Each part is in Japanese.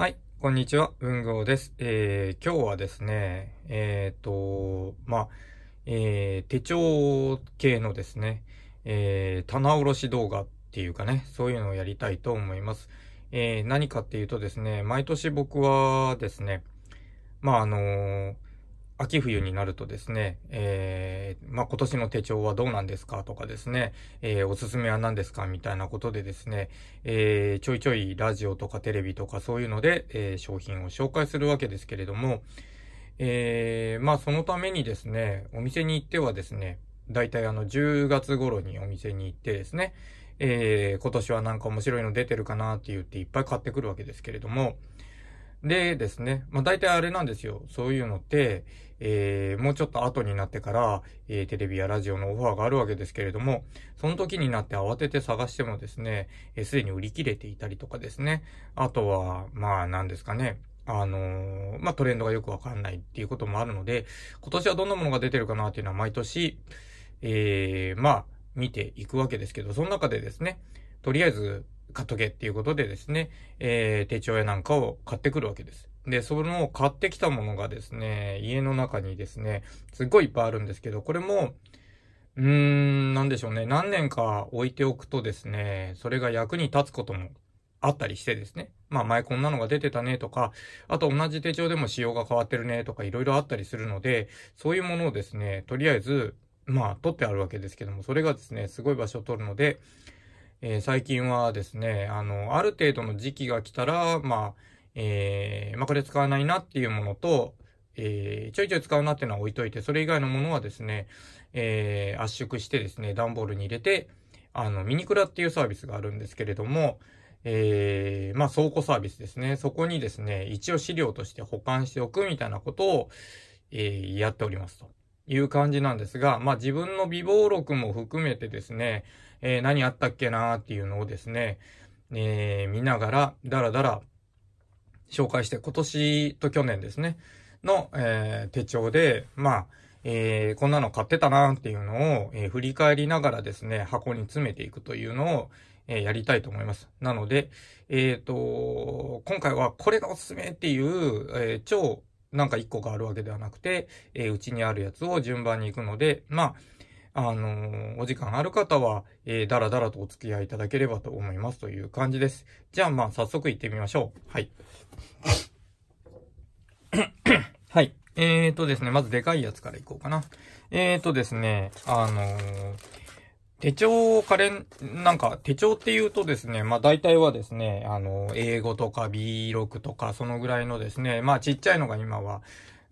はい、こんにちは、文豪です。えー、今日はですね、えっ、ー、と、まあ、えー、手帳系のですね、えー、棚卸し動画っていうかね、そういうのをやりたいと思います。えー、何かっていうとですね、毎年僕はですね、まあ、あのー秋冬になるとですね、えー、まあ、今年の手帳はどうなんですかとかですね、えー、おすすめは何ですかみたいなことでですね、えー、ちょいちょいラジオとかテレビとかそういうので、え商品を紹介するわけですけれども、えまあ、そのためにですね、お店に行ってはですね、だいたいあの10月頃にお店に行ってですね、え今年はなんか面白いの出てるかなって言っていっぱい買ってくるわけですけれども、でですね、まあ大体あれなんですよ。そういうのって、えー、もうちょっと後になってから、えー、テレビやラジオのオファーがあるわけですけれども、その時になって慌てて探してもですね、えー、すでに売り切れていたりとかですね、あとは、まあ、何ですかね、あのー、まあ、トレンドがよくわかんないっていうこともあるので、今年はどんなものが出てるかなっていうのは毎年、えー、まあ、見ていくわけですけど、その中でですね、とりあえず買っとけっていうことでですね、えー、手帳やなんかを買ってくるわけです。で、その買ってきたものがですね、家の中にですね、すっごいいっぱいあるんですけど、これも、うーん、なんでしょうね。何年か置いておくとですね、それが役に立つこともあったりしてですね。まあ前こんなのが出てたねとか、あと同じ手帳でも仕様が変わってるねとかいろいろあったりするので、そういうものをですね、とりあえず、まあ取ってあるわけですけども、それがですね、すごい場所を取るので、えー、最近はですね、あの、ある程度の時期が来たら、まあ、えー、まあ、これ使わないなっていうものと、えー、ちょいちょい使うなっていうのは置いといて、それ以外のものはですね、えー、圧縮してですね、段ボールに入れて、あの、ミニクラっていうサービスがあるんですけれども、えー、まあ、倉庫サービスですね。そこにですね、一応資料として保管しておくみたいなことを、えー、やっておりますという感じなんですが、まあ、自分の微暴録も含めてですね、えー、何あったっけなーっていうのをですね、えー、見ながら、だらだら紹介して、今年と去年ですね、の、えー、手帳で、まあ、えー、こんなの買ってたなっていうのを、えー、振り返りながらですね、箱に詰めていくというのを、えー、やりたいと思います。なので、えっ、と、今回はこれがおすすめっていう、え超なんか1個があるわけではなくて、えうちにあるやつを順番に行くので、まあ、あのお時間ある方は、えー、だらだらとお付き合いいただければと思いますという感じです。じゃあまあ早速行ってみましょう。はい。はい。えーとですね、まずでかいやつからいこうかな。えーとですね、あのー、手帳、カレン、なんか手帳って言うとですね、まあ大体はですね、あのー、英語とか B6 とかそのぐらいのですね、まあちっちゃいのが今は、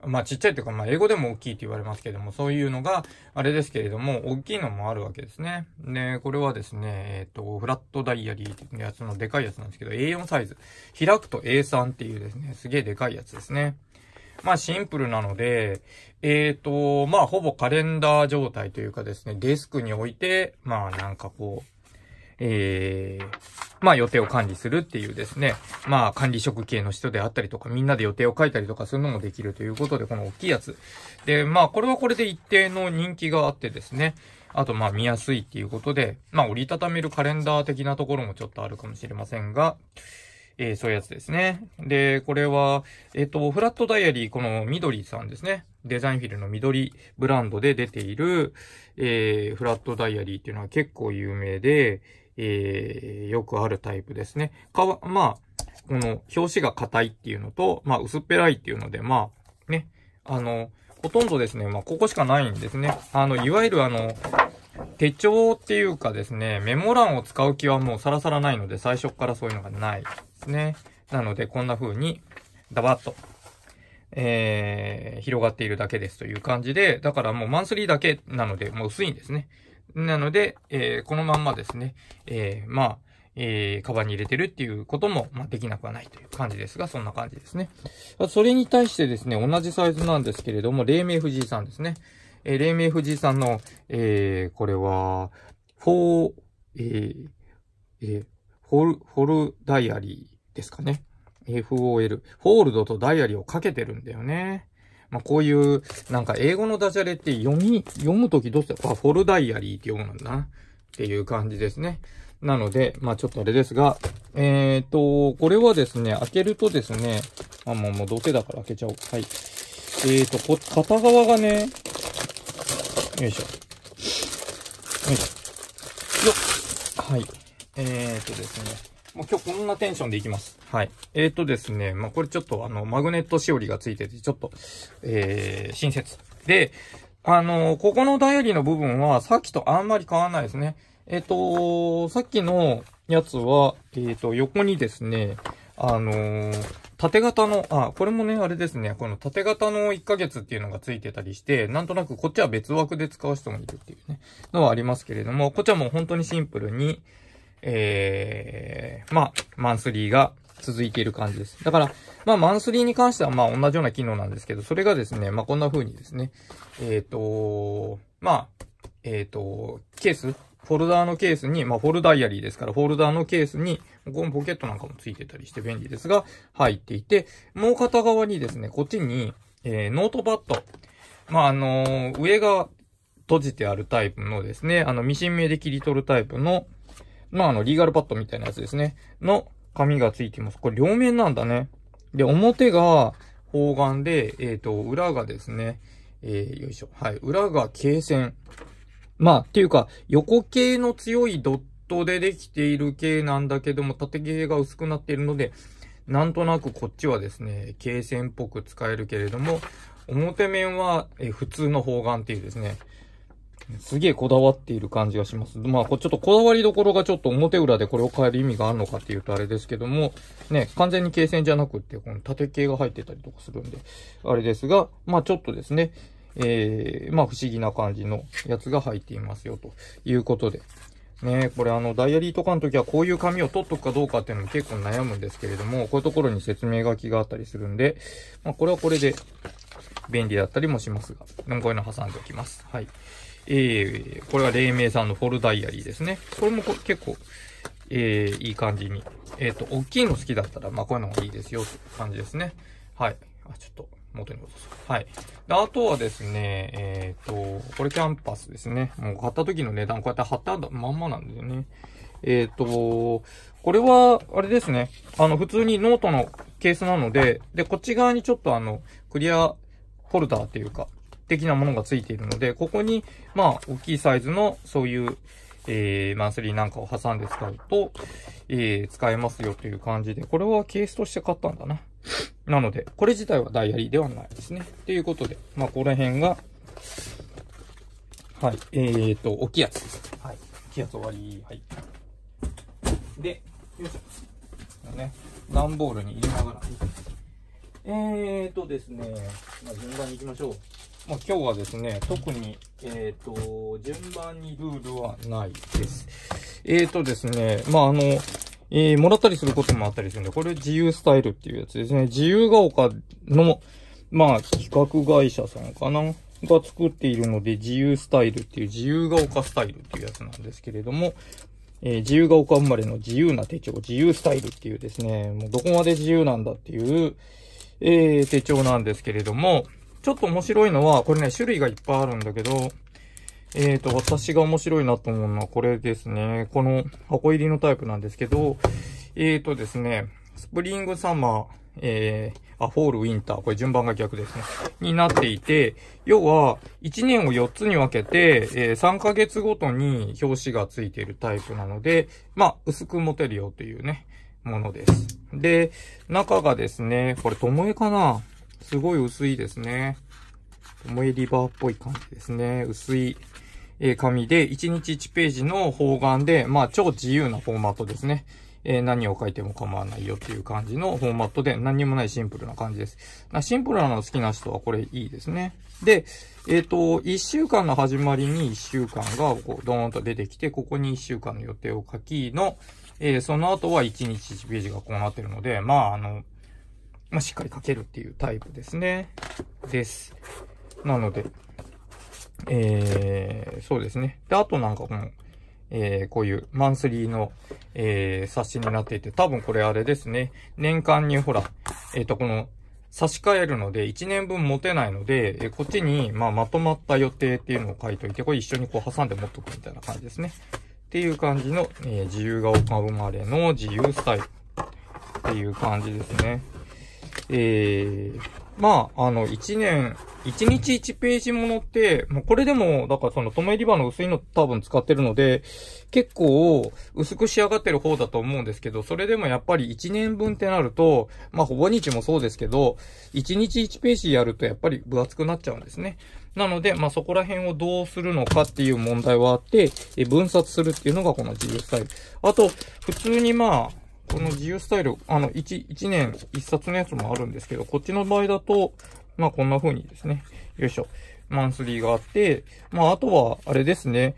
まあちっちゃいというか、まあ英語でも大きいって言われますけども、そういうのが、あれですけれども、大きいのもあるわけですね。で、これはですね、えっ、ー、と、フラットダイアリーってやつのでかいやつなんですけど、A4 サイズ。開くと A3 っていうですね、すげえでかいやつですね。まあシンプルなので、えっ、ー、と、まあほぼカレンダー状態というかですね、デスクに置いて、まあなんかこう、えー、まあ予定を管理するっていうですね、まあ管理職系の人であったりとか、みんなで予定を書いたりとかするのもできるということで、この大きいやつ。で、まあこれはこれで一定の人気があってですね、あとまあ見やすいっていうことで、まあ折りたためるカレンダー的なところもちょっとあるかもしれませんが、えー、そういうやつですね。で、これは、えっ、ー、と、フラットダイアリー、この緑さんですね。デザインフィルの緑ブランドで出ている、えー、フラットダイアリーっていうのは結構有名で、えー、よくあるタイプですね。かわ、まあ、この表紙が硬いっていうのと、まあ、薄っぺらいっていうので、まあ、ね、あの、ほとんどですね、まあ、ここしかないんですね。あの、いわゆるあの、手帳っていうかですね、メモ欄を使う気はもうさらさらないので、最初からそういうのがないですね。なので、こんな風に、ダバッと、えー、広がっているだけですという感じで、だからもうマンスリーだけなので、もう薄いんですね。なので、えー、このまんまですね、えー、まあ、えー、カバンに入れてるっていうことも、まあ、できなくはないという感じですが、そんな感じですね。それに対してですね、同じサイズなんですけれども、黎明藤井さんですね。えー、黎明藤井さんの、えー、これは、フォー、えー、えー、フォル、フォルダイアリーですかね。FOL。フォールドとダイアリーをかけてるんだよね。まあ、こういう、なんか英語のダジャレって読み、読むときどうして、あ、フォルダイアリーって読むんだな。っていう感じですね。なので、まあちょっとあれですが、えっ、ー、と、これはですね、開けるとですね、あ、もう、もう、土手だから開けちゃおう。はい。えっ、ー、と、こ、片側がね、よいしょ。よいしょ。よっ。はい。えっ、ー、とですね、もう今日こんなテンションでいきます。はい。えっ、ー、とですね、まあ、これちょっとあの、マグネットしおりがついてて、ちょっと、えー、親切。で、あのー、ここのダイアリーの部分は、さっきとあんまり変わらないですね。えっ、ー、とさっきのやつは、えっ、と、横にですね、あの縦型の、あ、これもね、あれですね、この縦型の1ヶ月っていうのがついてたりして、なんとなくこっちは別枠で使う人もいるっていうね、のはありますけれども、こっちはもう本当にシンプルに、えー、まあ、マンスリーが続いている感じです。だから、まあ、マンスリーに関しては、まあ、同じような機能なんですけど、それがですね、まあ、こんな風にですね、えっ、ー、と、まあ、えっ、ー、と、ケース、フォルダーのケースに、まあ、フォルダイアリーですから、フォルダーのケースに、このポケットなんかも付いてたりして便利ですが、入っていて、もう片側にですね、こっちに、えー、ノートパッド。まあ、あのー、上が閉じてあるタイプのですね、あの、ミシン目で切り取るタイプの、まあ、あの、リーガルパッドみたいなやつですね、の、紙がついてます。これ両面なんだね。で、表が方眼で、えっ、ー、と、裏がですね、えー、よいしょ。はい。裏が罫線。まあ、っていうか、横系の強いドットでできている系なんだけども、縦形が薄くなっているので、なんとなくこっちはですね、罫線っぽく使えるけれども、表面は、えー、普通の方眼っていうですね、すげえこだわっている感じがします。まあ、ちょっとこだわりどころがちょっと表裏でこれを変える意味があるのかっていうとあれですけども、ね、完全に罫線じゃなくって、この縦系が入ってたりとかするんで、あれですが、まあちょっとですね、えー、まあ不思議な感じのやつが入っていますよということで。ねこれあの、ダイアリーとかの時はこういう紙を取っとくかどうかっていうのも結構悩むんですけれども、こういうところに説明書きがあったりするんで、まあこれはこれで便利だったりもしますが、こういうの挟んでおきます。はい。えー、これは黎明さんのフォルダイアリーですね。これもこ結構、えー、いい感じに。えっ、ー、と、大きいの好きだったら、まあ、こういうのがいいですよ、って感じですね。はい。あ、ちょっと、元に戻す。はい。で、あとはですね、えっ、ー、と、これキャンパスですね。もう買った時の値段、こうやって貼ったまんまなんですよね。えっ、ー、と、これは、あれですね。あの、普通にノートのケースなので、で、こっち側にちょっとあの、クリアホルダーっていうか、的なものがついているので、ここに、まあ、大きいサイズの、そういう、えー、マンスリーなんかを挟んで使うと、えー、使えますよという感じで、これはケースとして買ったんだな。なので、これ自体はダイアリーではないですね。ということで、まあ、この辺が、はい、えーと、大きいやつです。はい、大きいやつ終わり。はい。で、よいしょ。ね、段ボールに入れながら。えーとですね、まあ、順番に行きましょう。まあ、今日はですね、特に、えっ、ー、と、順番にルールはないです。えっ、ー、とですね、まあ、あの、えー、もらったりすることもあったりするんで、これ自由スタイルっていうやつですね。自由が丘の、まあ、企画会社さんかなが作っているので、自由スタイルっていう、自由が丘スタイルっていうやつなんですけれども、えー、自由が丘生まれの自由な手帳、自由スタイルっていうですね、もうどこまで自由なんだっていう、えー、手帳なんですけれども、ちょっと面白いのは、これね、種類がいっぱいあるんだけど、えっ、ー、と、私が面白いなと思うのはこれですね。この箱入りのタイプなんですけど、えっ、ー、とですね、スプリングサマー、えー、あ、フォールウィンター、これ順番が逆ですね。になっていて、要は、1年を4つに分けて、えー、3ヶ月ごとに表紙がついているタイプなので、まあ、薄く持てるよというね、ものです。で、中がですね、これ、ともえかなすごい薄いですね。思いリバーっぽい感じですね。薄い、え紙で、1日1ページの方眼で、まあ、超自由なフォーマットですね。えー、何を書いても構わないよっていう感じのフォーマットで、何にもないシンプルな感じです。シンプルなの好きな人はこれいいですね。で、えっ、ー、と、1週間の始まりに1週間が、こう、ドーンと出てきて、ここに1週間の予定を書きの、えー、その後は1日1ページがこうなってるので、まあ、あの、まあ、しっかり書けるっていうタイプですね。です。なので、えー、そうですね。で、あとなんかこの、えー、こういうマンスリーの、えー、冊子になっていて、多分これあれですね。年間にほら、えっ、ー、と、この、差し替えるので、1年分持てないので、えこっちに、まあ、まとまった予定っていうのを書いといて、これ一緒にこう挟んで持っとくみたいな感じですね。っていう感じの、え自由が丘生まれの自由スタイルっていう感じですね。えー、まあ、あの、一年、一日一ページものって、もうこれでも、だからその、止めリバーの薄いの多分使ってるので、結構、薄く仕上がってる方だと思うんですけど、それでもやっぱり一年分ってなると、まあ、ほぼ日もそうですけど、一日一ページやるとやっぱり分厚くなっちゃうんですね。なので、まあ、そこら辺をどうするのかっていう問題はあって、え分割するっていうのがこの自由スタイル。あと、普通にまあ、この自由スタイル、あの、1、1年1冊のやつもあるんですけど、こっちの場合だと、まあ、こんな風にですね、よいしょ、マンスリーがあって、まあ、あとは、あれですね、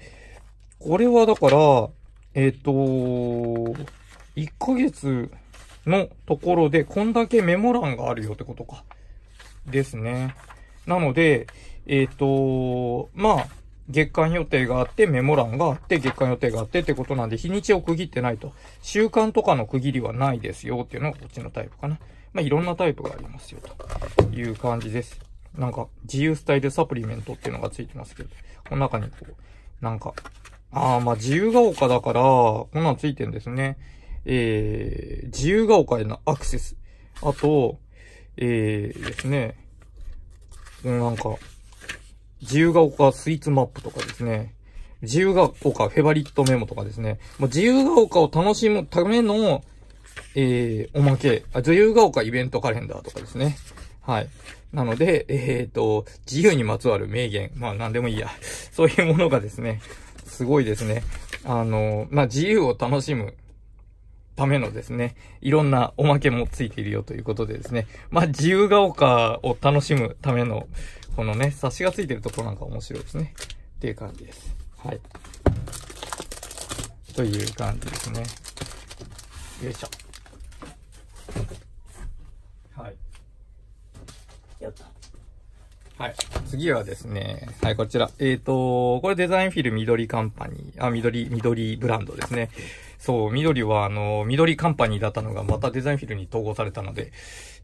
これはだから、えっ、ー、とー、1ヶ月のところで、こんだけメモ欄があるよってことか。ですね。なので、えっ、ー、とまあ、月間予定があって、メモ欄があって、月間予定があってってことなんで、日にちを区切ってないと。習慣とかの区切りはないですよっていうのがこっちのタイプかな。まあ、いろんなタイプがありますよ、という感じです。なんか、自由スタイルサプリメントっていうのがついてますけど、この中にこう、なんか、ああ、ま自由が丘だから、こんなんついてんですね。えー、自由が丘へのアクセス。あと、えー、ですね、なんか、自由が丘スイーツマップとかですね。自由が丘フェバリットメモとかですね。もう自由が丘を楽しむための、えー、おまけ。あ、自由が丘イベントカレンダーとかですね。はい。なので、えっ、ー、と、自由にまつわる名言。まあ、なんでもいいや。そういうものがですね、すごいですね。あの、まあ、自由を楽しむためのですね、いろんなおまけもついているよということでですね。まあ、自由が丘を楽しむための、このね、差しがついてるところなんか面白いですね。っていう感じです。はい。という感じですね。よいしょ。はい。やった。はい。次はですね、はい、こちら。えっ、ー、と、これデザインフィル緑カンパニー、あ、緑、緑ブランドですね。そう、緑はあの、緑カンパニーだったのがまたデザインフィルに統合されたので、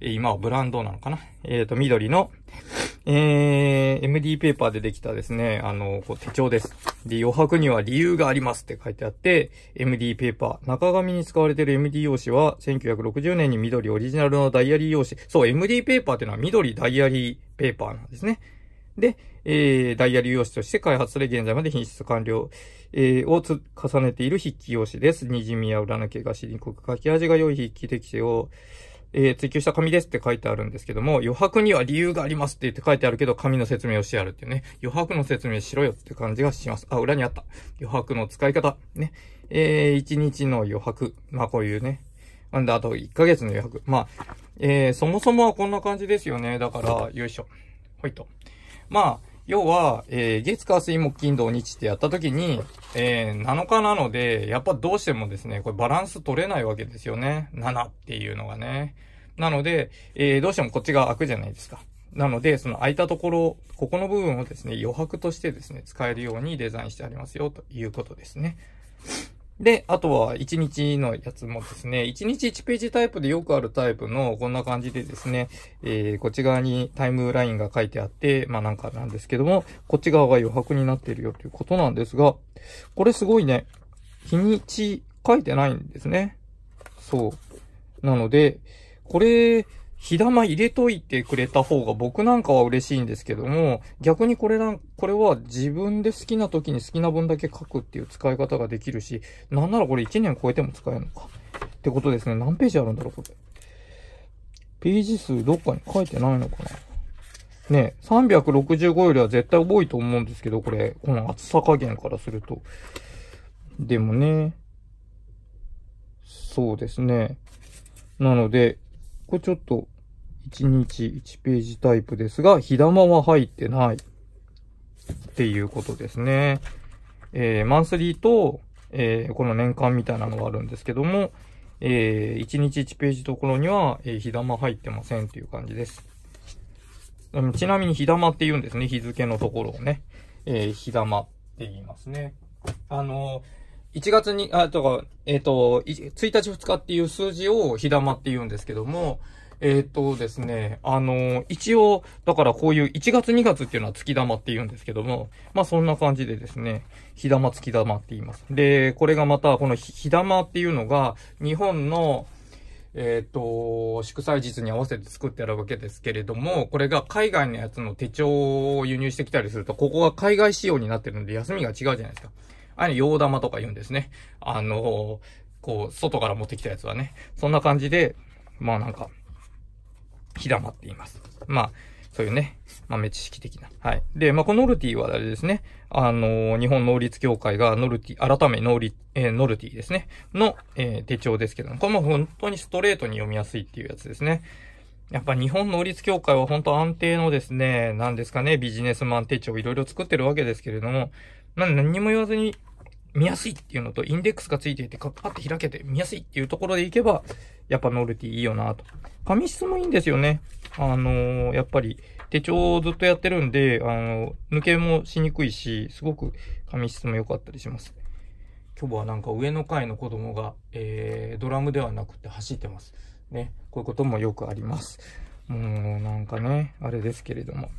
今はブランドなのかなえっ、ー、と、緑の、えー、MD ペーパーでできたですね、あの、こう手帳です。で、余白には理由がありますって書いてあって、MD ペーパー。中紙に使われている MD 用紙は、1960年に緑オリジナルのダイアリー用紙。そう、MD ペーパーっていうのは緑ダイアリーペーパーなんですね。で、えー、ダイヤル用紙として開発され、現在まで品質完了、えー、を重ねている筆記用紙です。滲みや裏抜けがしにくく、書き味が良い筆記適性を、えー、追求した紙ですって書いてあるんですけども、余白には理由がありますって言って書いてあるけど、紙の説明をしてやるっていうね。余白の説明しろよって感じがします。あ、裏にあった。余白の使い方。ね。えー、1日の余白。まあ、こういうね。なんで、あと1ヶ月の余白。まあ、えー、そもそもはこんな感じですよね。だから、よいしょ。ほいと。まあ、要は、えー、月火水木金土日ってやった時に、えー、7日なので、やっぱどうしてもですね、これバランス取れないわけですよね。7っていうのがね。なので、えー、どうしてもこっちが開くじゃないですか。なので、その空いたところ、ここの部分をですね、余白としてですね、使えるようにデザインしてありますよ、ということですね。で、あとは1日のやつもですね、1日1ページタイプでよくあるタイプの、こんな感じでですね、えー、こっち側にタイムラインが書いてあって、まあなんかなんですけども、こっち側が余白になっているよということなんですが、これすごいね、日にち書いてないんですね。そう。なので、これ、火玉入れといてくれた方が僕なんかは嬉しいんですけども、逆にこれら、これは自分で好きな時に好きな分だけ書くっていう使い方ができるし、なんならこれ1年超えても使えるのか。ってことですね。何ページあるんだろう、これ。ページ数どっかに書いてないのかな。ね365よりは絶対多いと思うんですけど、これ、この厚さ加減からすると。でもね、そうですね。なので、これちょっと、1日1ページタイプですが、火玉は入ってない。っていうことですね。えー、マンスリーと、えー、この年間みたいなのがあるんですけども、えー、1日1ページところには、えー、火玉入ってませんっていう感じです。ちなみに火玉って言うんですね。日付のところをね。えー、玉って言いますね。あのー1月に、あ、とか、えっ、ー、と、1日2日っていう数字を日玉って言うんですけども、えっ、ー、とですね、あの一応、だからこういう1月2月っていうのは月玉って言うんですけども、まあそんな感じでですね、日玉月玉って言います。で、これがまた、この日玉っていうのが、日本の、えっ、ー、と、祝祭日に合わせて作ってあるわけですけれども、これが海外のやつの手帳を輸入してきたりすると、ここが海外仕様になってるんで休みが違うじゃないですか。あれ、の、洋玉とか言うんですね。あのこう、外から持ってきたやつはね。そんな感じで、まあなんか、だまって言います。まあ、そういうね、豆知識的な。はい。で、まあ、このノルティはあれですね、あのー、日本能率協会がノルティ、改めノリ、えー、ノルティですね、の、えー、手帳ですけども、これも本当にストレートに読みやすいっていうやつですね。やっぱ日本能率協会は本当安定のですね、なんですかね、ビジネスマン手帳いろいろ作ってるわけですけれども、まあ、何も言わずに見やすいっていうのと、インデックスがついていて、ぱッて開けて見やすいっていうところでいけば、やっぱノルティいいよなと。紙質もいいんですよね。あのー、やっぱり手帳をずっとやってるんで、あのー、抜けもしにくいし、すごく紙質も良かったりします。今日はなんか上の階の子供が、えー、ドラムではなくて走ってます。ね。こういうこともよくあります。もうなんかね、あれですけれども。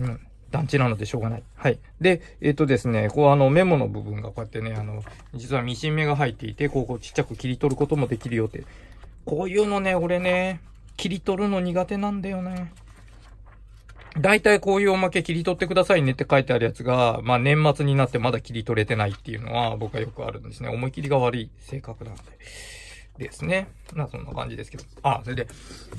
うん。団地なのでしょうがない。はい。で、えっ、ー、とですね、こうあのメモの部分がこうやってね、あの、実はミシン目が入っていて、こうこうちっちゃく切り取ることもできるよって。こういうのね、俺ね、切り取るの苦手なんだよね。大体こういうおまけ切り取ってくださいねって書いてあるやつが、まあ年末になってまだ切り取れてないっていうのは僕はよくあるんですね。思い切りが悪い性格なんで。ですね。まあそんな感じですけど。あ、それで、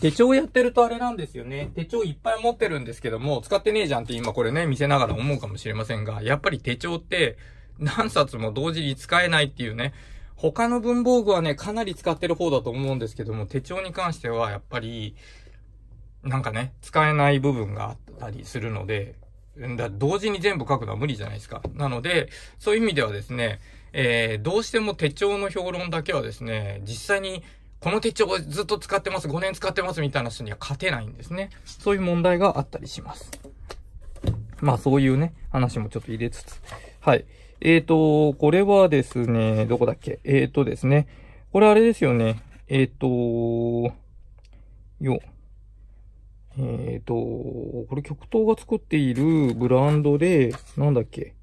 手帳やってるとあれなんですよね。手帳いっぱい持ってるんですけども、使ってねえじゃんって今これね、見せながら思うかもしれませんが、やっぱり手帳って何冊も同時に使えないっていうね、他の文房具はね、かなり使ってる方だと思うんですけども、手帳に関してはやっぱり、なんかね、使えない部分があったりするので、だ同時に全部書くのは無理じゃないですか。なので、そういう意味ではですね、えー、どうしても手帳の評論だけはですね、実際にこの手帳をずっと使ってます、5年使ってますみたいな人には勝てないんですね。そういう問題があったりします。まあそういうね、話もちょっと入れつつ。はい。えっ、ー、と、これはですね、どこだっけえっ、ー、とですね、これあれですよね。えっ、ー、と、よ。えっ、と、これ極東が作っているブランドで、なんだっけ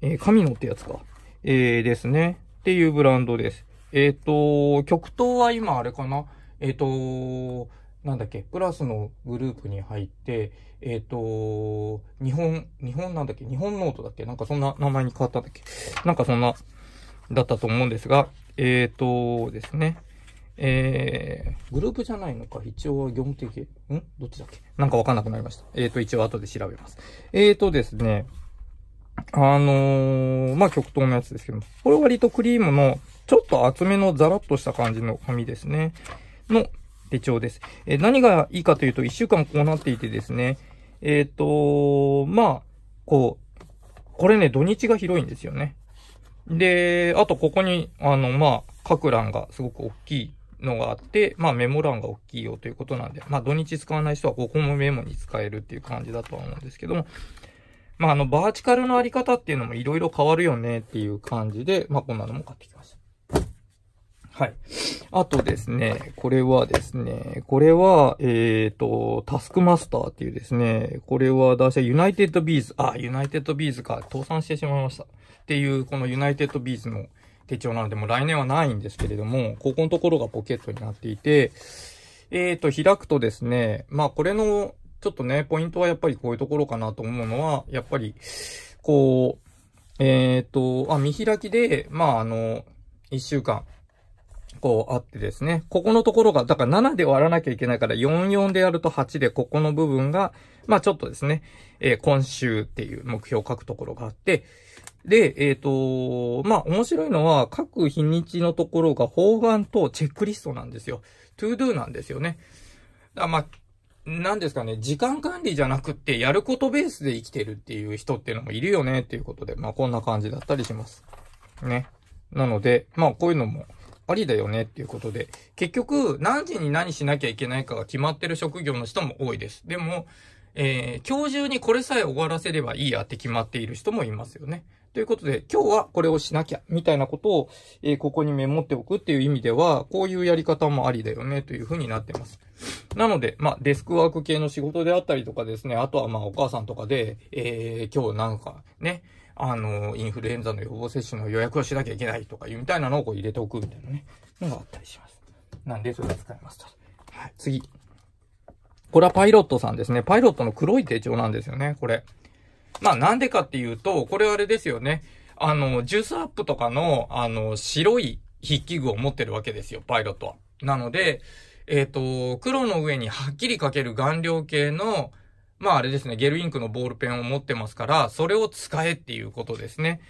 えー、神野ってやつか。えー、ですね。っていうブランドです。えっ、ー、と、極東は今あれかなえっ、ー、と、なんだっけ、プラスのグループに入って、えっ、ー、と、日本、日本なんだっけ、日本ノートだっけなんかそんな名前に変わったんだっけなんかそんな、だったと思うんですが、えっ、とですね。えー、グループじゃないのか、一応は業務提携んどっちだっけなんかわかんなくなりました。えっ、ー、と、一応後で調べます。えっ、ー、とですね、あのー、まあ、極東のやつですけど、これ割とクリームの、ちょっと厚めのザラッとした感じの紙ですね。の手帳です。え何がいいかというと、1週間こうなっていてですね、えっ、ー、とー、まあ、こう、これね、土日が広いんですよね。で、あとここに、あの、まあ、書く欄がすごく大きいのがあって、まあメモ欄が大きいよということなんで、まあ土日使わない人はここもメモに使えるっていう感じだとは思うんですけども、まあ、あの、バーチカルのあり方っていうのもいろいろ変わるよねっていう感じで、まあ、こんなのも買ってきました。はい。あとですね、これはですね、これは、えっ、ー、と、タスクマスターっていうですね、これは出しユナイテッドビーズ、あ、ユナイテッドビーズか、倒産してしまいました。っていう、このユナイテッドビーズの手帳なので、もう来年はないんですけれども、ここのところがポケットになっていて、えっ、ー、と、開くとですね、まあ、これのちょっとね、ポイントはやっぱりこういうところかなと思うのは、やっぱり、こう、えっ、ー、と、あ、見開きで、まあ、あの、一週間、こうあってですね、ここのところが、だから7で割らなきゃいけないから、44でやると8で、ここの部分が、まあちょっとですね、えー、今週っていう目標を書くところがあって、で、えっ、ー、と、まあ面白いのは、各日にちのところが方眼とチェックリストなんですよ。to do なんですよね。だまあなんですかね、時間管理じゃなくって、やることベースで生きてるっていう人っていうのもいるよね、っていうことで、まあこんな感じだったりします。ね。なので、まあこういうのもありだよねっていうことで、結局、何時に何しなきゃいけないかが決まってる職業の人も多いです。でも、えー、今日中にこれさえ終わらせればいいやって決まっている人もいますよね。ということで、今日はこれをしなきゃ、みたいなことを、えー、ここにメモっておくっていう意味では、こういうやり方もありだよね、というふうになってます。なので、まあ、デスクワーク系の仕事であったりとかですね、あとはまあ、お母さんとかで、えー、今日なんかね、あの、インフルエンザの予防接種の予約をしなきゃいけないとかいうみたいなのをこう入れておくみたいなね、のがあったりします。なんで、それが使いますと。はい、次。これはパイロットさんですね。パイロットの黒い手帳なんですよね、これ。まあなんでかっていうと、これあれですよね。あの、ジュースアップとかの、あの、白い筆記具を持ってるわけですよ、パイロットは。なので、えっ、ー、と、黒の上にはっきり書ける顔料系の、まああれですね、ゲルインクのボールペンを持ってますから、それを使えっていうことですね。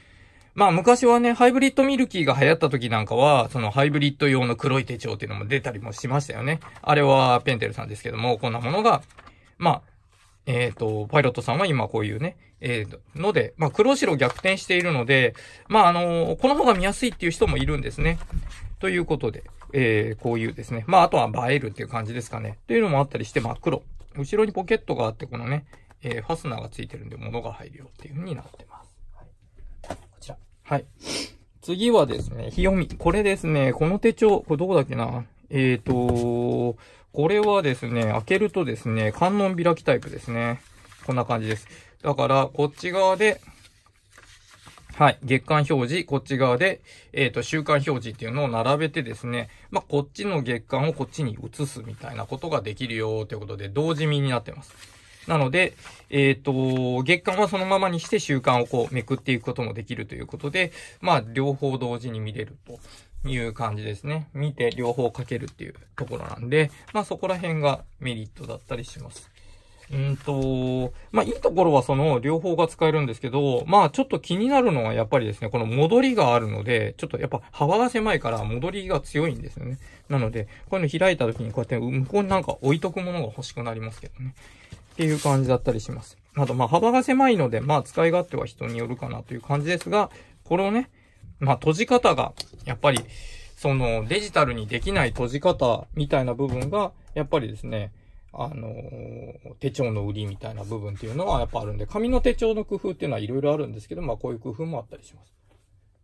まあ昔はね、ハイブリッドミルキーが流行った時なんかは、そのハイブリッド用の黒い手帳っていうのも出たりもしましたよね。あれはペンテルさんですけども、こんなものが、まあ、えっ、ー、と、パイロットさんは今こういうね、えー、ので、まあ、黒白逆転しているので、まあ、あのー、この方が見やすいっていう人もいるんですね。ということで、えー、こういうですね。まあ、あとは映えるっていう感じですかね。というのもあったりして真っ黒。後ろにポケットがあって、このね、えー、ファスナーがついてるんで物が入るよっていう風になってます。はい、こちら。はい。次はですね、ひよみ。これですね、この手帳、これどこだっけなえーとー、これはですね、開けるとですね、観音開きタイプですね。こんな感じです。だから、こっち側で、はい。月間表示、こっち側で、えっ、ー、と、週間表示っていうのを並べてですね、まあ、こっちの月間をこっちに移すみたいなことができるよということで、同時見になってます。なので、えっ、ー、と、月間はそのままにして週間をこうめくっていくこともできるということで、まあ、両方同時に見れるという感じですね。見て両方かけるっていうところなんで、まあそこら辺がメリットだったりします。うんと、まあ、いいところはその両方が使えるんですけど、まあ、ちょっと気になるのはやっぱりですね、この戻りがあるので、ちょっとやっぱ幅が狭いから戻りが強いんですよね。なので、こういうの開いた時にこうやって向こうになんか置いとくものが欲しくなりますけどね。っていう感じだったりします。あと、まあ、幅が狭いので、まあ、使い勝手は人によるかなという感じですが、これをね、まあ、閉じ方が、やっぱり、その、デジタルにできない閉じ方みたいな部分が、やっぱりですね、あのー、手帳の売りみたいな部分っていうのはやっぱあるんで、紙の手帳の工夫っていうのはいろいろあるんですけど、まあこういう工夫もあったりします。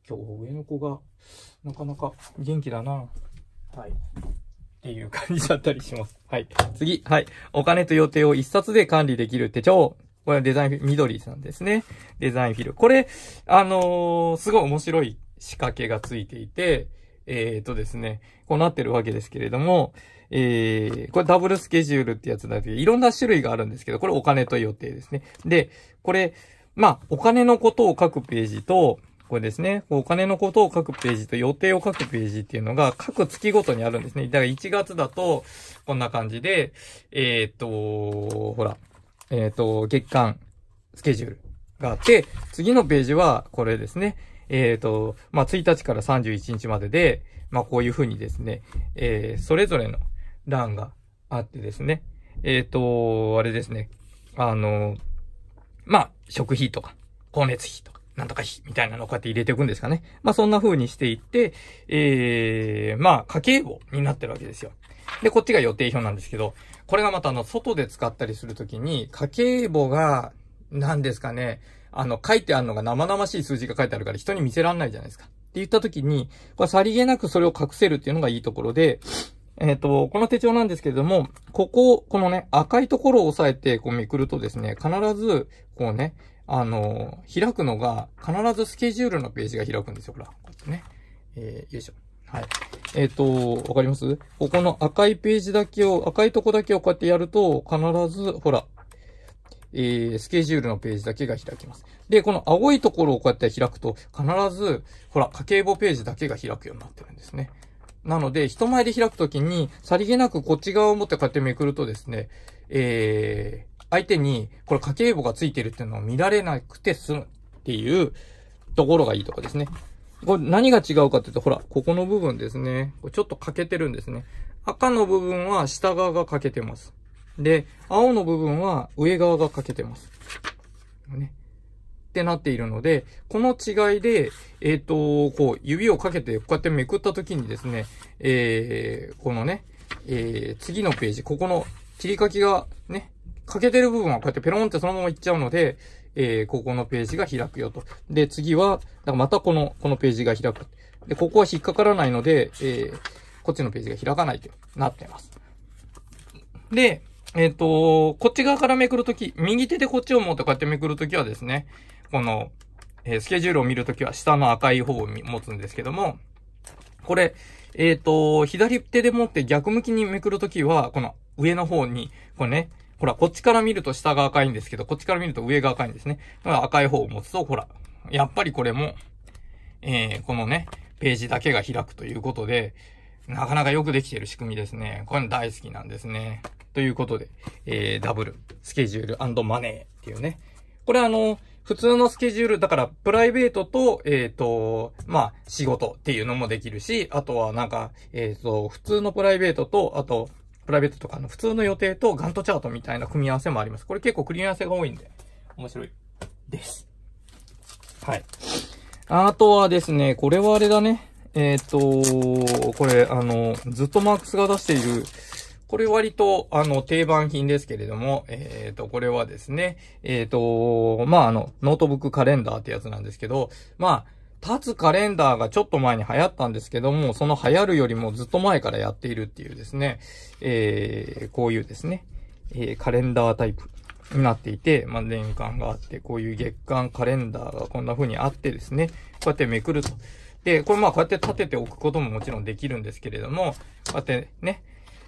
今日上の子がなかなか元気だなはい。っていう感じだったりします。はい。次。はい。お金と予定を一冊で管理できる手帳。これはデザインフィル、緑さんですね。デザインフィル。これ、あのー、すごい面白い仕掛けがついていて、えっ、ー、とですね、こうなってるわけですけれども、えー、これダブルスケジュールってやつなんですけど、いろんな種類があるんですけど、これお金と予定ですね。で、これ、まあ、お金のことを書くページと、これですね、お金のことを書くページと予定を書くページっていうのが各月ごとにあるんですね。だから1月だと、こんな感じで、えー、っと、ほら、えー、っと、月間スケジュールがあって、次のページはこれですね。えっ、ー、と、まあ、1日から31日までで、まあ、こういうふうにですね、えー、それぞれの欄があってですね。えっ、ー、と、あれですね。あの、まあ、食費とか、光熱費とか、なんとか費みたいなのをこうやって入れていくんですかね。まあ、そんな風にしていって、ええー、まあ、家計簿になってるわけですよ。で、こっちが予定表なんですけど、これがまたあの、外で使ったりするときに、家計簿が、何ですかね、あの、書いてあるのが生々しい数字が書いてあるから人に見せらんないじゃないですか。って言ったときに、これさりげなくそれを隠せるっていうのがいいところで、えっ、ー、と、この手帳なんですけれども、ここ、このね、赤いところを押さえて、こうめくるとですね、必ず、こうね、あのー、開くのが、必ずスケジュールのページが開くんですよ。ほら、こうやってね。えー、よいしょ。はい。えっ、ー、と、わかりますここの赤いページだけを、赤いとこだけをこうやってやると、必ず、ほら、えー、スケジュールのページだけが開きます。で、この青いところをこうやって開くと、必ず、ほら、家計簿ページだけが開くようになってるんですね。なので、人前で開くときに、さりげなくこっち側を持って買ってめくるとですね、えー、相手に、これ家計簿がついてるっていうのを見られなくて済むっていうところがいいとかですね。これ何が違うかっていうと、ほら、ここの部分ですね。ちょっと欠けてるんですね。赤の部分は下側が欠けてます。で、青の部分は上側が欠けてます。ね。ってなっているので、この違いで、えっ、ー、と、こう、指をかけて、こうやってめくった時にですね、えー、このね、えー、次のページ、ここの切り欠きがね、欠けてる部分はこうやってペロンってそのままいっちゃうので、えー、ここのページが開くよと。で、次は、またこの、このページが開く。で、ここは引っかからないので、えー、こっちのページが開かないとなってます。で、えっ、ー、と、こっち側からめくるとき、右手でこっちを持ってこうやってめくるときはですね、この、えー、スケジュールを見るときは下の赤い方を持つんですけども、これ、えっ、ー、と、左手で持って逆向きにめくるときは、この上の方に、これね、ほら、こっちから見ると下が赤いんですけど、こっちから見ると上が赤いんですね。だから赤い方を持つと、ほら、やっぱりこれも、えー、このね、ページだけが開くということで、なかなかよくできてる仕組みですね。これ大好きなんですね。ということで、えー、ダブル、スケジュールマネーっていうね。これあの、普通のスケジュール、だから、プライベートと、えっ、ー、と、まあ、仕事っていうのもできるし、あとはなんか、えっ、ー、と、普通のプライベートと、あと、プライベートとかの普通の予定とガントチャートみたいな組み合わせもあります。これ結構組み合わせが多いんで、面白いです。はい。あとはですね、これはあれだね。えっ、ー、と、これ、あの、ずっとマークスが出している、これ割と、あの、定番品ですけれども、えっ、ー、と、これはですね、えっ、ー、と、まあ、あの、ノートブックカレンダーってやつなんですけど、まあ、立つカレンダーがちょっと前に流行ったんですけども、その流行るよりもずっと前からやっているっていうですね、えー、こういうですね、えー、カレンダータイプになっていて、まあ、年間があって、こういう月間カレンダーがこんな風にあってですね、こうやってめくると。で、これまこうやって立てておくことももちろんできるんですけれども、こうやってね、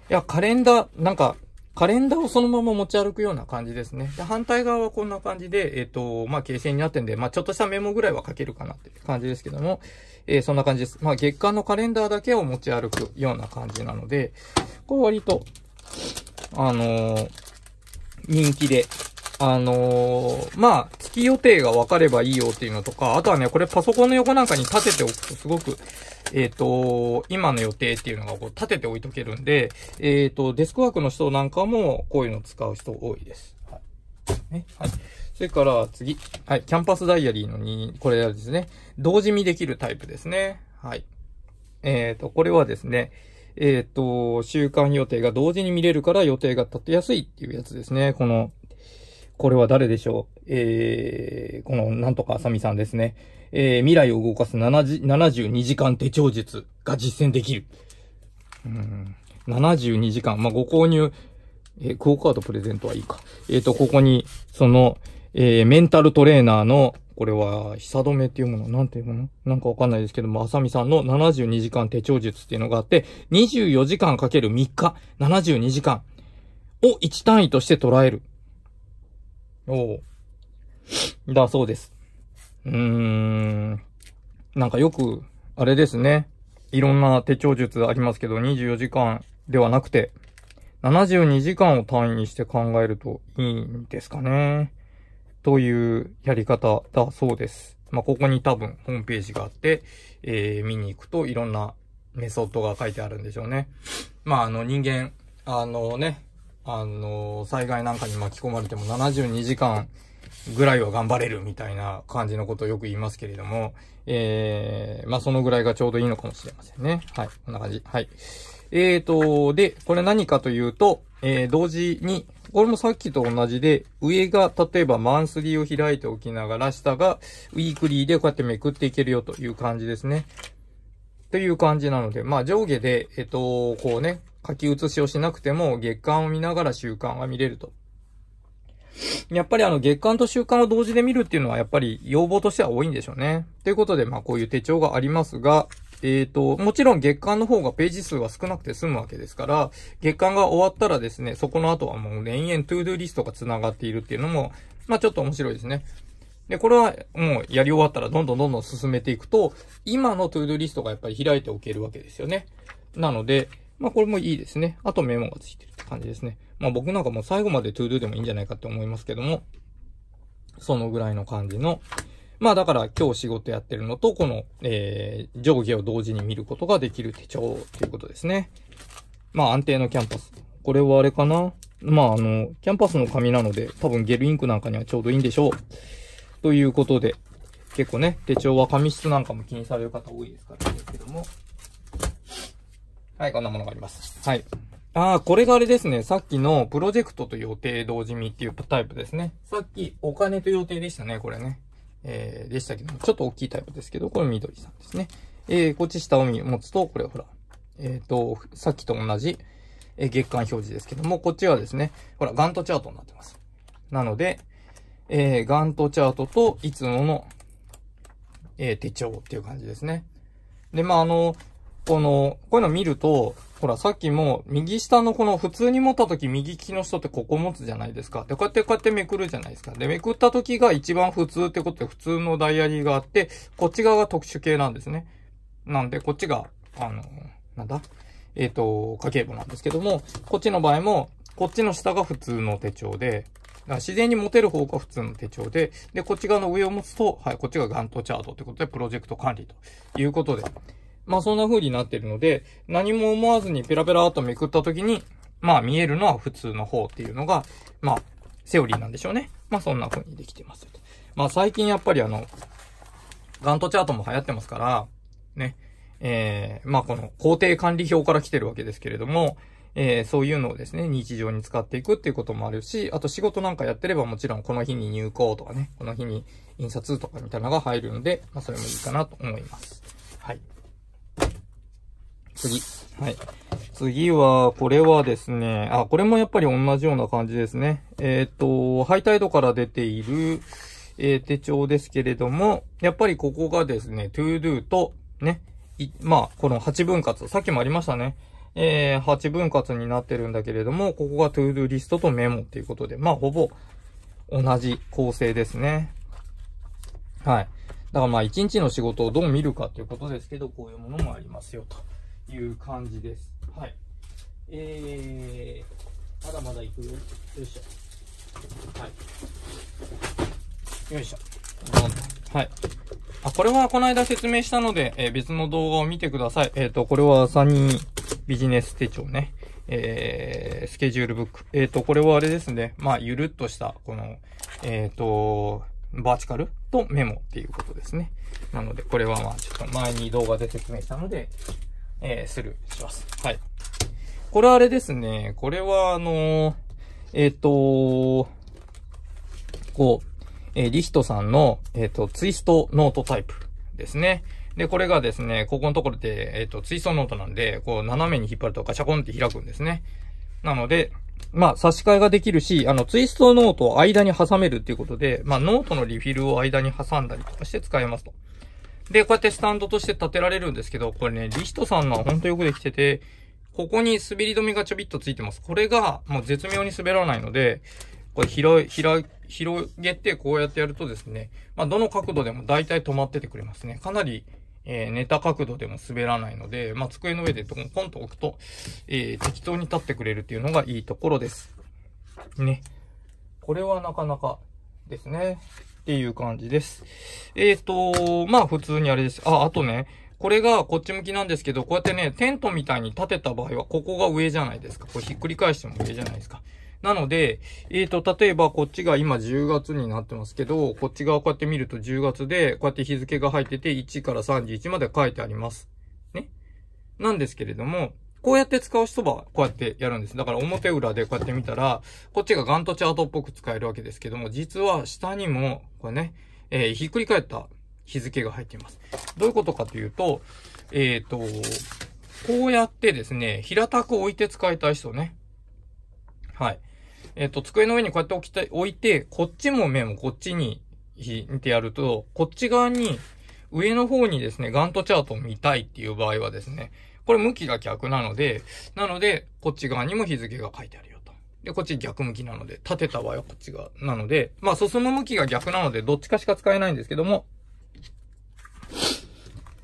いや、カレンダー、なんか、カレンダーをそのまま持ち歩くような感じですね。で反対側はこんな感じで、えっ、ー、と、まあ、形成になってんで、まあ、ちょっとしたメモぐらいは書けるかなって感じですけども、えー、そんな感じです。まあ、月間のカレンダーだけを持ち歩くような感じなので、これ割と、あのー、人気で、あのー、まあ、月予定が分かればいいよっていうのとか、あとはね、これパソコンの横なんかに立てておくとすごく、えっ、ー、と、今の予定っていうのがこう立てて置いとけるんで、えっ、ー、と、デスクワークの人なんかもこういうの使う人多いです。はい。ね、はい。それから次。はい。キャンパスダイアリーの2、これですね、同時見できるタイプですね。はい。えっ、ー、と、これはですね、えっ、と、週間予定が同時に見れるから予定が立てやすいっていうやつですね。このこれは誰でしょうえー、この、なんとかあさみさんですね。えー、未来を動かす72時間手帳術が実践できる。うん、72時間。まあ、ご購入、えー、クオカードプレゼントはいいか。えっ、ー、と、ここに、その、えー、メンタルトレーナーの、これは、久留めっていうもの、なんていうものなんかわかんないですけども、あさみさんの72時間手帳術っていうのがあって、24時間かける3日、72時間を1単位として捉える。おだそうです。うーん。なんかよく、あれですね。いろんな手帳術ありますけど、24時間ではなくて、72時間を単位にして考えるといいんですかね。というやり方だそうです。まあ、ここに多分ホームページがあって、えー、見に行くといろんなメソッドが書いてあるんでしょうね。まあ、あの人間、あのね、あの、災害なんかに巻き込まれても72時間ぐらいは頑張れるみたいな感じのことをよく言いますけれども、えー、まあ、そのぐらいがちょうどいいのかもしれませんね。はい。こんな感じ。はい。えーと、で、これ何かというと、えー、同時に、これもさっきと同じで、上が例えばマンスリーを開いておきながら、下がウィークリーでこうやってめくっていけるよという感じですね。という感じなので、まあ上下で、えっと、こうね、書き写しをしなくても月間を見ながら習慣が見れると。やっぱりあの月間と習慣を同時で見るっていうのはやっぱり要望としては多いんでしょうね。ということでまあこういう手帳がありますが、えっ、ー、と、もちろん月間の方がページ数は少なくて済むわけですから、月間が終わったらですね、そこの後はもう延々トゥードゥリストが繋がっているっていうのも、まあちょっと面白いですね。で、これはもうやり終わったらどんどんどんどん進めていくと、今のトゥードゥリストがやっぱり開いておけるわけですよね。なので、まあこれもいいですね。あとメモがついてるって感じですね。まあ僕なんかもう最後まで todo でもいいんじゃないかって思いますけども、そのぐらいの感じの、まあだから今日仕事やってるのと、この、えー、上下を同時に見ることができる手帳ということですね。まあ安定のキャンパス。これはあれかなまああの、キャンパスの紙なので、多分ゲルインクなんかにはちょうどいいんでしょう。ということで、結構ね、手帳は紙質なんかも気にされる方多いですからですけども。はい、こんなものがあります。はい。ああ、これがあれですね。さっきのプロジェクトと予定同時見っていうタイプですね。さっきお金と予定でしたね、これね。えー、でしたけども、ちょっと大きいタイプですけど、これ緑さんですね。えー、こっち下を持つと、これほら、えっ、ー、と、さっきと同じ、え月間表示ですけども、こっちはですね、ほら、ガントチャートになってます。なので、えー、ガントチャートといつもの、えー、手帳っていう感じですね。で、まあ、あの、この、こういうの見ると、ほら、さっきも、右下のこの、普通に持った時、右利きの人ってここ持つじゃないですか。で、こうやってこうやってめくるじゃないですか。で、めくった時が一番普通ってことで、普通のダイアリーがあって、こっち側が特殊系なんですね。なんで、こっちが、あの、なんだえっ、ー、と、家計簿なんですけども、こっちの場合も、こっちの下が普通の手帳で、自然に持てる方が普通の手帳で、で、こっち側の上を持つと、はい、こっちがガントチャートってことで、プロジェクト管理ということで、まあそんな風になってるので、何も思わずにペラペラーとめくった時に、まあ見えるのは普通の方っていうのが、まあ、セオリーなんでしょうね。まあそんな風にできてます。まあ最近やっぱりあの、ガントチャートも流行ってますから、ね。えー、まあこの工程管理表から来てるわけですけれども、えー、そういうのをですね、日常に使っていくっていうこともあるし、あと仕事なんかやってればもちろんこの日に入稿とかね、この日に印刷とかみたいなのが入るので、まあそれもいいかなと思います。はい。次。はい。次は、これはですね、あ、これもやっぱり同じような感じですね。えっ、ー、と、ハイタイドから出ている、えー、手帳ですけれども、やっぱりここがですね、トゥードゥと、ね、まあ、この8分割、さっきもありましたね。えー、8分割になってるんだけれども、ここがトゥードゥリストとメモっていうことで、まあ、ほぼ同じ構成ですね。はい。だからまあ、1日の仕事をどう見るかっていうことですけど、こういうものもありますよと。いう感じです。はい。えー、まだまだ行くよ。よいしょ。はい。よいしょ。はい。あ、これはこの間説明したので、えー、別の動画を見てください。えっ、ー、と、これはサニービジネス手帳ね。えー、スケジュールブック。えっ、ー、と、これはあれですね。まあ、ゆるっとした、この、えっ、ー、と、バーチカルとメモっていうことですね。なので、これはまあ、ちょっと前に動画で説明したので、えー、する、します。はい。これあれですね。これは、あのー、えっ、とこう、えー、リヒトさんの、えっ、と、ツイストノートタイプですね。で、これがですね、ここのところで、えっ、と、ツイストノートなんで、こう、斜めに引っ張るとガシャコンって開くんですね。なので、まあ、差し替えができるし、あの、ツイストノートを間に挟めるっていうことで、まあ、ノートのリフィルを間に挟んだりとかして使えますと。で、こうやってスタンドとして立てられるんですけど、これね、リヒトさんのはほんとよくできてて、ここに滑り止めがちょびっとついてます。これが、もう絶妙に滑らないので、これ広い、広広げてこうやってやるとですね、まあ、どの角度でも大体止まっててくれますね。かなり、えー、寝た角度でも滑らないので、まあ、机の上でポンと置くと、えー、適当に立ってくれるっていうのがいいところです。ね。これはなかなかですね。っていう感じです。えっ、ー、と、まあ普通にあれです。あ、あとね、これがこっち向きなんですけど、こうやってね、テントみたいに立てた場合は、ここが上じゃないですか。これひっくり返しても上じゃないですか。なので、えっ、ー、と、例えばこっちが今10月になってますけど、こっち側こうやって見ると10月で、こうやって日付が入ってて、1から31まで書いてあります。ね。なんですけれども、こうやって使う人はこうやってやるんです。だから表裏でこうやって見たら、こっちがガントチャートっぽく使えるわけですけども、実は下にも、これね、えー、ひっくり返った日付が入っています。どういうことかというと、えっ、ー、と、こうやってですね、平たく置いて使いたい人ね。はい。えっ、ー、と、机の上にこうやって置きたい、置いて、こっちも目もこっちに引いてやると、こっち側に、上の方にですね、ガントチャートを見たいっていう場合はですね、これ向きが逆なので、なので、こっち側にも日付が書いてあるよと。で、こっち逆向きなので、立てた場合はこっち側なので、まあ、進む向きが逆なので、どっちかしか使えないんですけども、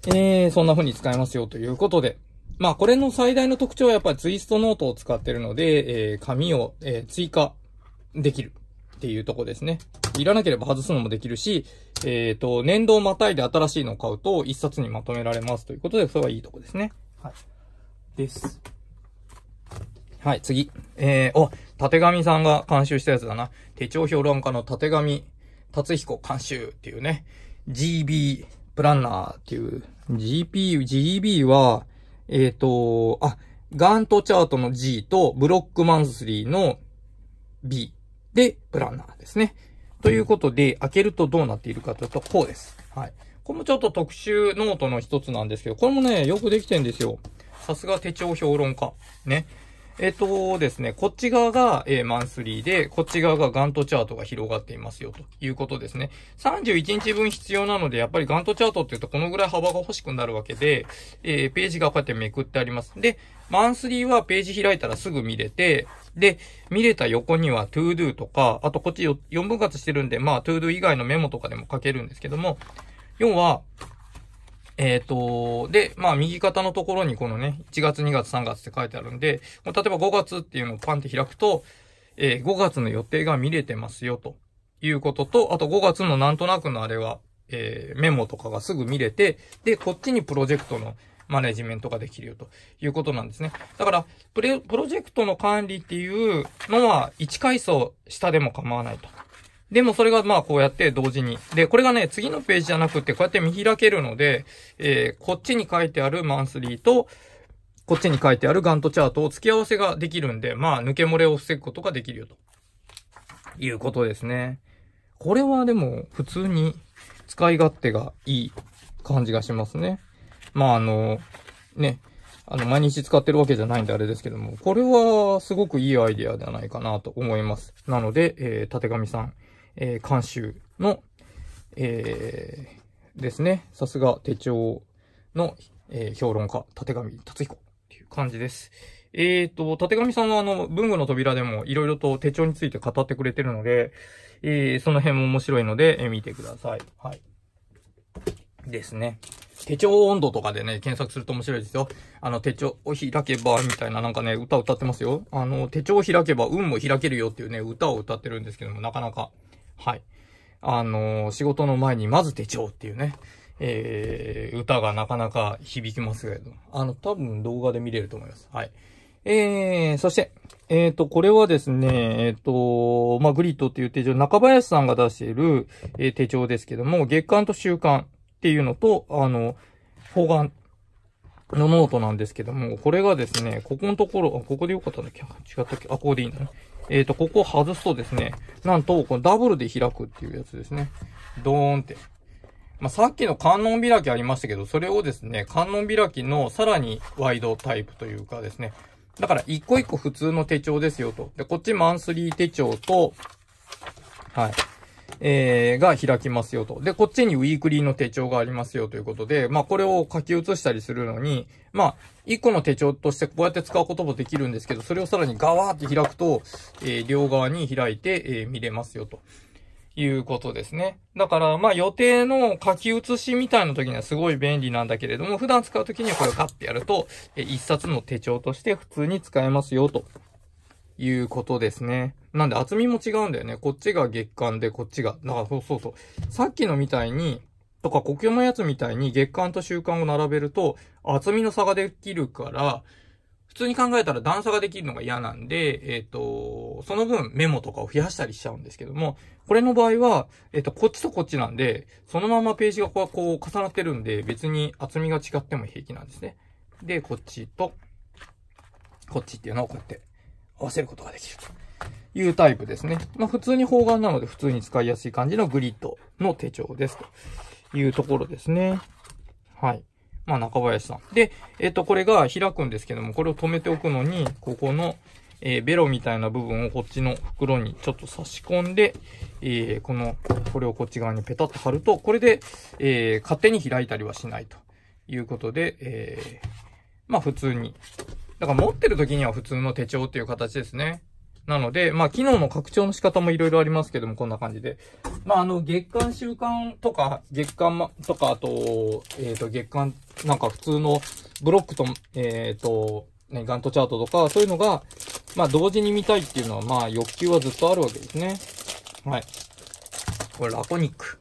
えー、そんな風に使えますよということで。まあ、これの最大の特徴はやっぱりツイストノートを使ってるので、えー、紙を、えー、追加できるっていうとこですね。いらなければ外すのもできるし、えっ、ー、と、年度をまたいで新しいのを買うと一冊にまとめられますということで、それはいいとこですね。はい。です。はい、次。えー、お、縦紙さんが監修したやつだな。手帳評論家の縦紙達彦監修っていうね。GB プランナーっていう。GP、GB は、えっ、ー、と、あ、ガントチャートの G とブロックマンスリーの B でプランナーですね。ということで、開けるとどうなっているかというと、こうです。はい。これもちょっと特殊ノートの一つなんですけど、これもね、よくできてんですよ。さすが手帳評論家。ね。えっ、とですね、こっち側が、えー、マンスリーで、こっち側がガントチャートが広がっていますよ、ということですね。31日分必要なので、やっぱりガントチャートって言うとこのぐらい幅が欲しくなるわけで、えー、ページがこうやってめくってあります。で、マンスリーはページ開いたらすぐ見れて、で、見れた横には todo とか、あとこっち4分割してるんで、まあ todo 以外のメモとかでも書けるんですけども、要は、えっ、ー、と、で、まあ、右肩のところにこのね、1月、2月、3月って書いてあるんで、例えば5月っていうのをパンって開くと、えー、5月の予定が見れてますよ、ということと、あと5月のなんとなくのあれは、えー、メモとかがすぐ見れて、で、こっちにプロジェクトのマネジメントができるよ、ということなんですね。だから、プレ、プロジェクトの管理っていうのは、1階層下でも構わないと。でもそれがまあこうやって同時に。で、これがね、次のページじゃなくてこうやって見開けるので、えー、こっちに書いてあるマンスリーと、こっちに書いてあるガントチャートを付き合わせができるんで、まあ抜け漏れを防ぐことができるよと。いうことですね。これはでも普通に使い勝手がいい感じがしますね。まああの、ね、あの毎日使ってるわけじゃないんであれですけども、これはすごくいいアイディアではないかなと思います。なので、えー、縦紙さん、えー、監修の、えー、ですね。さすが手帳の、えー、評論家、立上達彦っていう感じです。えっ、ー、と、立上さんはあの、文具の扉でもいろいろと手帳について語ってくれてるので、えー、その辺も面白いので、えー、見てください。はい。ですね。手帳温度とかでね、検索すると面白いですよ。あの、手帳を開けば、みたいななんかね、歌歌ってますよ。あの、手帳を開けば運も開けるよっていうね、歌を歌ってるんですけども、なかなかはい。あのー、仕事の前にまず手帳っていうね、えー、歌がなかなか響きますけれど、あの、多分動画で見れると思います。はい。えー、そして、えっ、ー、と、これはですね、えっ、ー、と、まあ、グリッドっていう手帳、中林さんが出している、えー、手帳ですけども、月間と週間っていうのと、あの、方眼のノートなんですけども、これがですね、ここのところ、あ、ここでよかったんだっけ違ったっけあ、ここでいいんだね。えっ、ー、と、ここを外すとですね、なんと、このダブルで開くっていうやつですね。ドーンって。まあ、さっきの観音開きありましたけど、それをですね、観音開きのさらにワイドタイプというかですね、だから一個一個普通の手帳ですよと。で、こっちマンスリー手帳と、はい。えー、が開きますよと。で、こっちにウィークリーの手帳がありますよということで、まあこれを書き写したりするのに、まあ、一個の手帳としてこうやって使うこともできるんですけど、それをさらにガワーって開くと、えー、両側に開いて、えー、見れますよと。いうことですね。だから、まあ予定の書き写しみたいな時にはすごい便利なんだけれども、普段使う時にはこれをガッてやると、えー、一冊の手帳として普通に使えますよと。いうことですね。なんで厚みも違うんだよね。こっちが月間で、こっちが。だからそうそうそう。さっきのみたいに、とか、呼吸のやつみたいに月間と週間を並べると、厚みの差ができるから、普通に考えたら段差ができるのが嫌なんで、えっ、ー、と、その分メモとかを増やしたりしちゃうんですけども、これの場合は、えっ、ー、と、こっちとこっちなんで、そのままページがこうこう重なってるんで、別に厚みが違っても平気なんですね。で、こっちと、こっちっていうのをこうやって合わせることができるというタイプですね。まあ、普通に方眼なので普通に使いやすい感じのグリッドの手帳ですというところですね。はい。まあ、中林さん。で、えっ、と、これが開くんですけども、これを止めておくのに、ここの、えー、ベロみたいな部分をこっちの袋にちょっと差し込んで、えー、この、これをこっち側にペタッと貼ると、これで、えー、勝手に開いたりはしないということで、えまあ、普通にだから持ってる時には普通の手帳っていう形ですね。なので、まあ、機能の拡張の仕方もいろいろありますけども、こんな感じで。まあ、あの、月間、週間とか、月間とか、あと、えっ、ー、と、月間、なんか普通のブロックと、えっ、ー、と、ね、ガントチャートとか、そういうのが、まあ、同時に見たいっていうのは、まあ、欲求はずっとあるわけですね。はい。これ、ラコニック。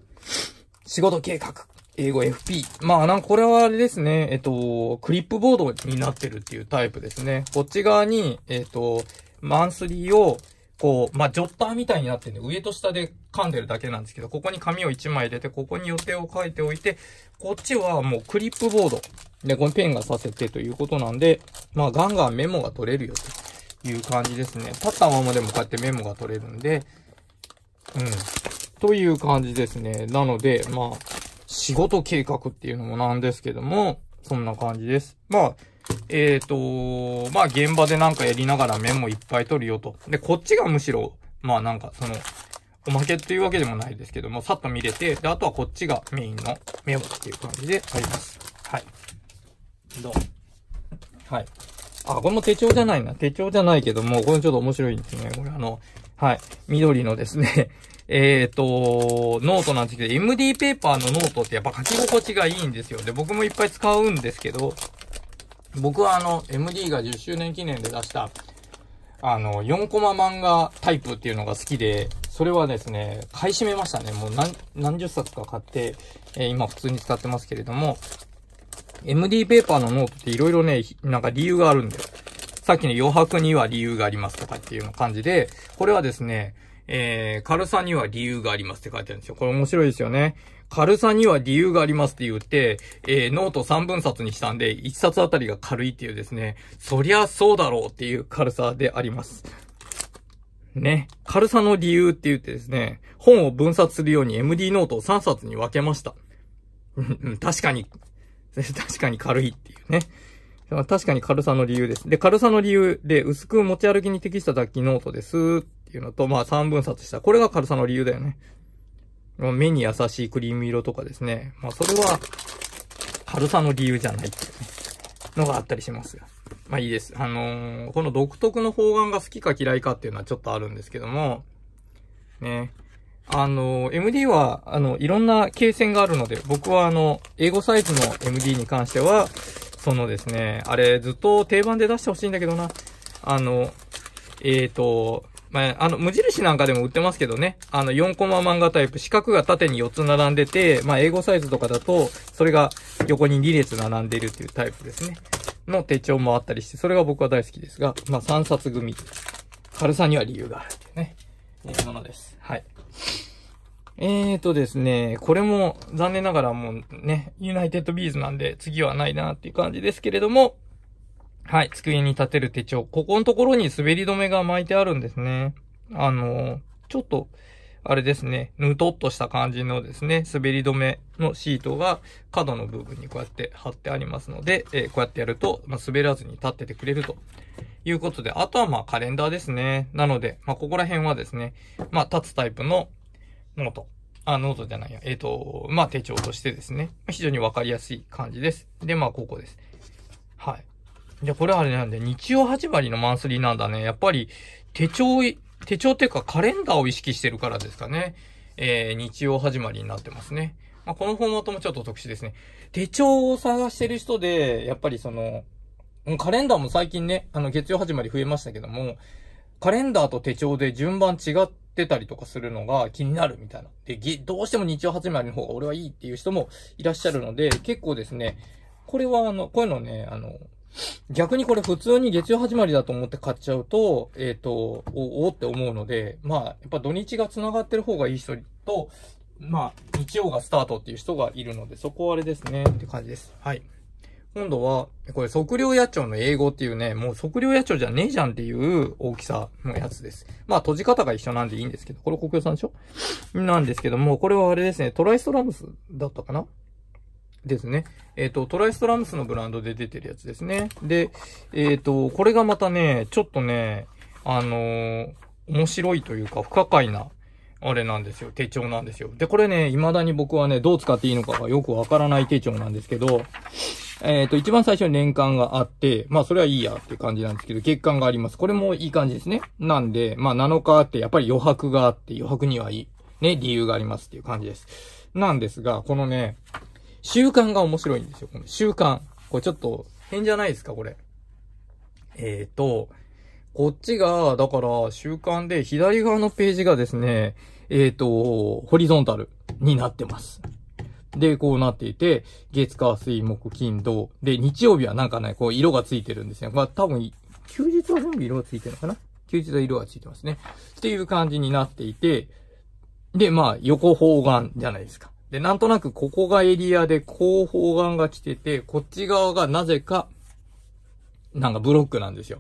仕事計画。英語 FP。まあ、なんかこれはあれですね、えっと、クリップボードになってるっていうタイプですね。こっち側に、えっと、マンスリーを、こう、まあ、ジョッターみたいになってるんで、上と下で噛んでるだけなんですけど、ここに紙を1枚入れて、ここに予定を書いておいて、こっちはもうクリップボード。で、このペンがさせてということなんで、まあ、ガンガンメモが取れるよという感じですね。立ったままでもこうやってメモが取れるんで、うん。という感じですね。なので、まあ、仕事計画っていうのもなんですけども、そんな感じです。まあ、えっ、ー、と、まあ現場でなんかやりながらメモいっぱい取るよと。で、こっちがむしろ、まあなんかその、おまけっていうわけでもないですけども、さっと見れて、で、あとはこっちがメインのメモっていう感じであります。はい。どうはい。あ、これも手帳じゃないな。手帳じゃないけども、これちょっと面白いんですね。これあの、はい。緑のですねえっ、ー、と、ノートなんですけど、MD ペーパーのノートってやっぱ書き心地がいいんですよ。で、僕もいっぱい使うんですけど、僕はあの、MD が10周年記念で出した、あの、4コマ漫画タイプっていうのが好きで、それはですね、買い占めましたね。もう何、何十冊か買って、えー、今普通に使ってますけれども、MD ペーパーのノートって色々ね、なんか理由があるんだよ。さっきの余白には理由がありますとかっていうような感じで、これはですね、えー、軽さには理由がありますって書いてあるんですよ。これ面白いですよね。軽さには理由がありますって言って、えー、ノート3分冊にしたんで、1冊あたりが軽いっていうですね、そりゃそうだろうっていう軽さであります。ね。軽さの理由って言ってですね、本を分冊するように MD ノートを3冊に分けました。うん、確かに、確かに軽いっていうね。確かに軽さの理由です。で、軽さの理由で、薄く持ち歩きに適した雑記ノートですっていうのと、まあ3分冊した。これが軽さの理由だよね。目に優しいクリーム色とかですね。まあそれは、軽さの理由じゃないっていうね、のがあったりしますまあいいです。あのー、この独特の方眼が好きか嫌いかっていうのはちょっとあるんですけども、ね。あのー、MD は、あの、いろんな形線があるので、僕はあの、英語サイズの MD に関しては、そのですね、あれずっと定番で出してほしいんだけどな。あの、えっ、ー、と、まあ、あの、無印なんかでも売ってますけどね。あの、4コマ漫画タイプ、四角が縦に4つ並んでて、まあ、英語サイズとかだと、それが横に2列並んでるっていうタイプですね。の手帳もあったりして、それが僕は大好きですが、まあ、3冊組。軽さには理由があるっていうね、ものです。はい。えーとですね、これも残念ながらもうね、ユナイテッドビーズなんで次はないなっていう感じですけれども、はい、机に立てる手帳。ここのところに滑り止めが巻いてあるんですね。あの、ちょっと、あれですね、ぬとっとした感じのですね、滑り止めのシートが角の部分にこうやって貼ってありますので、えー、こうやってやると、まあ、滑らずに立っててくれるということで、あとはまあカレンダーですね。なので、まあここら辺はですね、まあ立つタイプのノートあ、ノートじゃないや。えっ、ー、と、まあ、手帳としてですね。非常にわかりやすい感じです。で、まあ、ここです。はい。で、これはあれなんで、日曜始まりのマンスリーなんだね。やっぱり、手帳、手帳っていうかカレンダーを意識してるからですかね。えー、日曜始まりになってますね。まあ、このフォーマットもちょっと特殊ですね。手帳を探してる人で、やっぱりその、カレンダーも最近ね、あの、月曜始まり増えましたけども、カレンダーと手帳で順番違っってたりとかするのが気になるみたいな。で、どうしても日曜始まりの方が俺はいいっていう人もいらっしゃるので、結構ですね、これはあの、こういうのね、あの、逆にこれ普通に月曜始まりだと思って買っちゃうと、えっ、ー、と、おおって思うので、まあ、やっぱ土日が繋がってる方がいい人と、まあ、日曜がスタートっていう人がいるので、そこはあれですね、って感じです。はい。今度は、これ測量野鳥の英語っていうね、もう測量野鳥じゃねえじゃんっていう大きさのやつです。まあ閉じ方が一緒なんでいいんですけど、これ国境さんでしょなんですけども、これはあれですね、トライストラムスだったかなですね。えっ、ー、と、トライストラムスのブランドで出てるやつですね。で、えっ、ー、と、これがまたね、ちょっとね、あのー、面白いというか、不可解なあれなんですよ。手帳なんですよ。で、これね、未だに僕はね、どう使っていいのかがよくわからない手帳なんですけど、えっ、ー、と、一番最初に年間があって、まあ、それはいいやって感じなんですけど、月間があります。これもいい感じですね。なんで、まあ、7日あって、やっぱり余白があって、余白にはいい。ね、理由がありますっていう感じです。なんですが、このね、習慣が面白いんですよ。この習慣。これちょっと、変じゃないですか、これ。えっ、ー、と、こっちが、だから、習慣で、左側のページがですね、えっ、ー、と、ホリゾンタルになってます。で、こうなっていて、月、火、水、木、金、土。で、日曜日はなんかね、こう、色がついてるんですよ。まあ、多分、休日は全部色がついてるのかな休日は色がついてますね。っていう感じになっていて、で、まあ、横方眼じゃないですか。で、なんとなくここがエリアで、後方眼が来てて、こっち側がなぜか、なんかブロックなんですよ。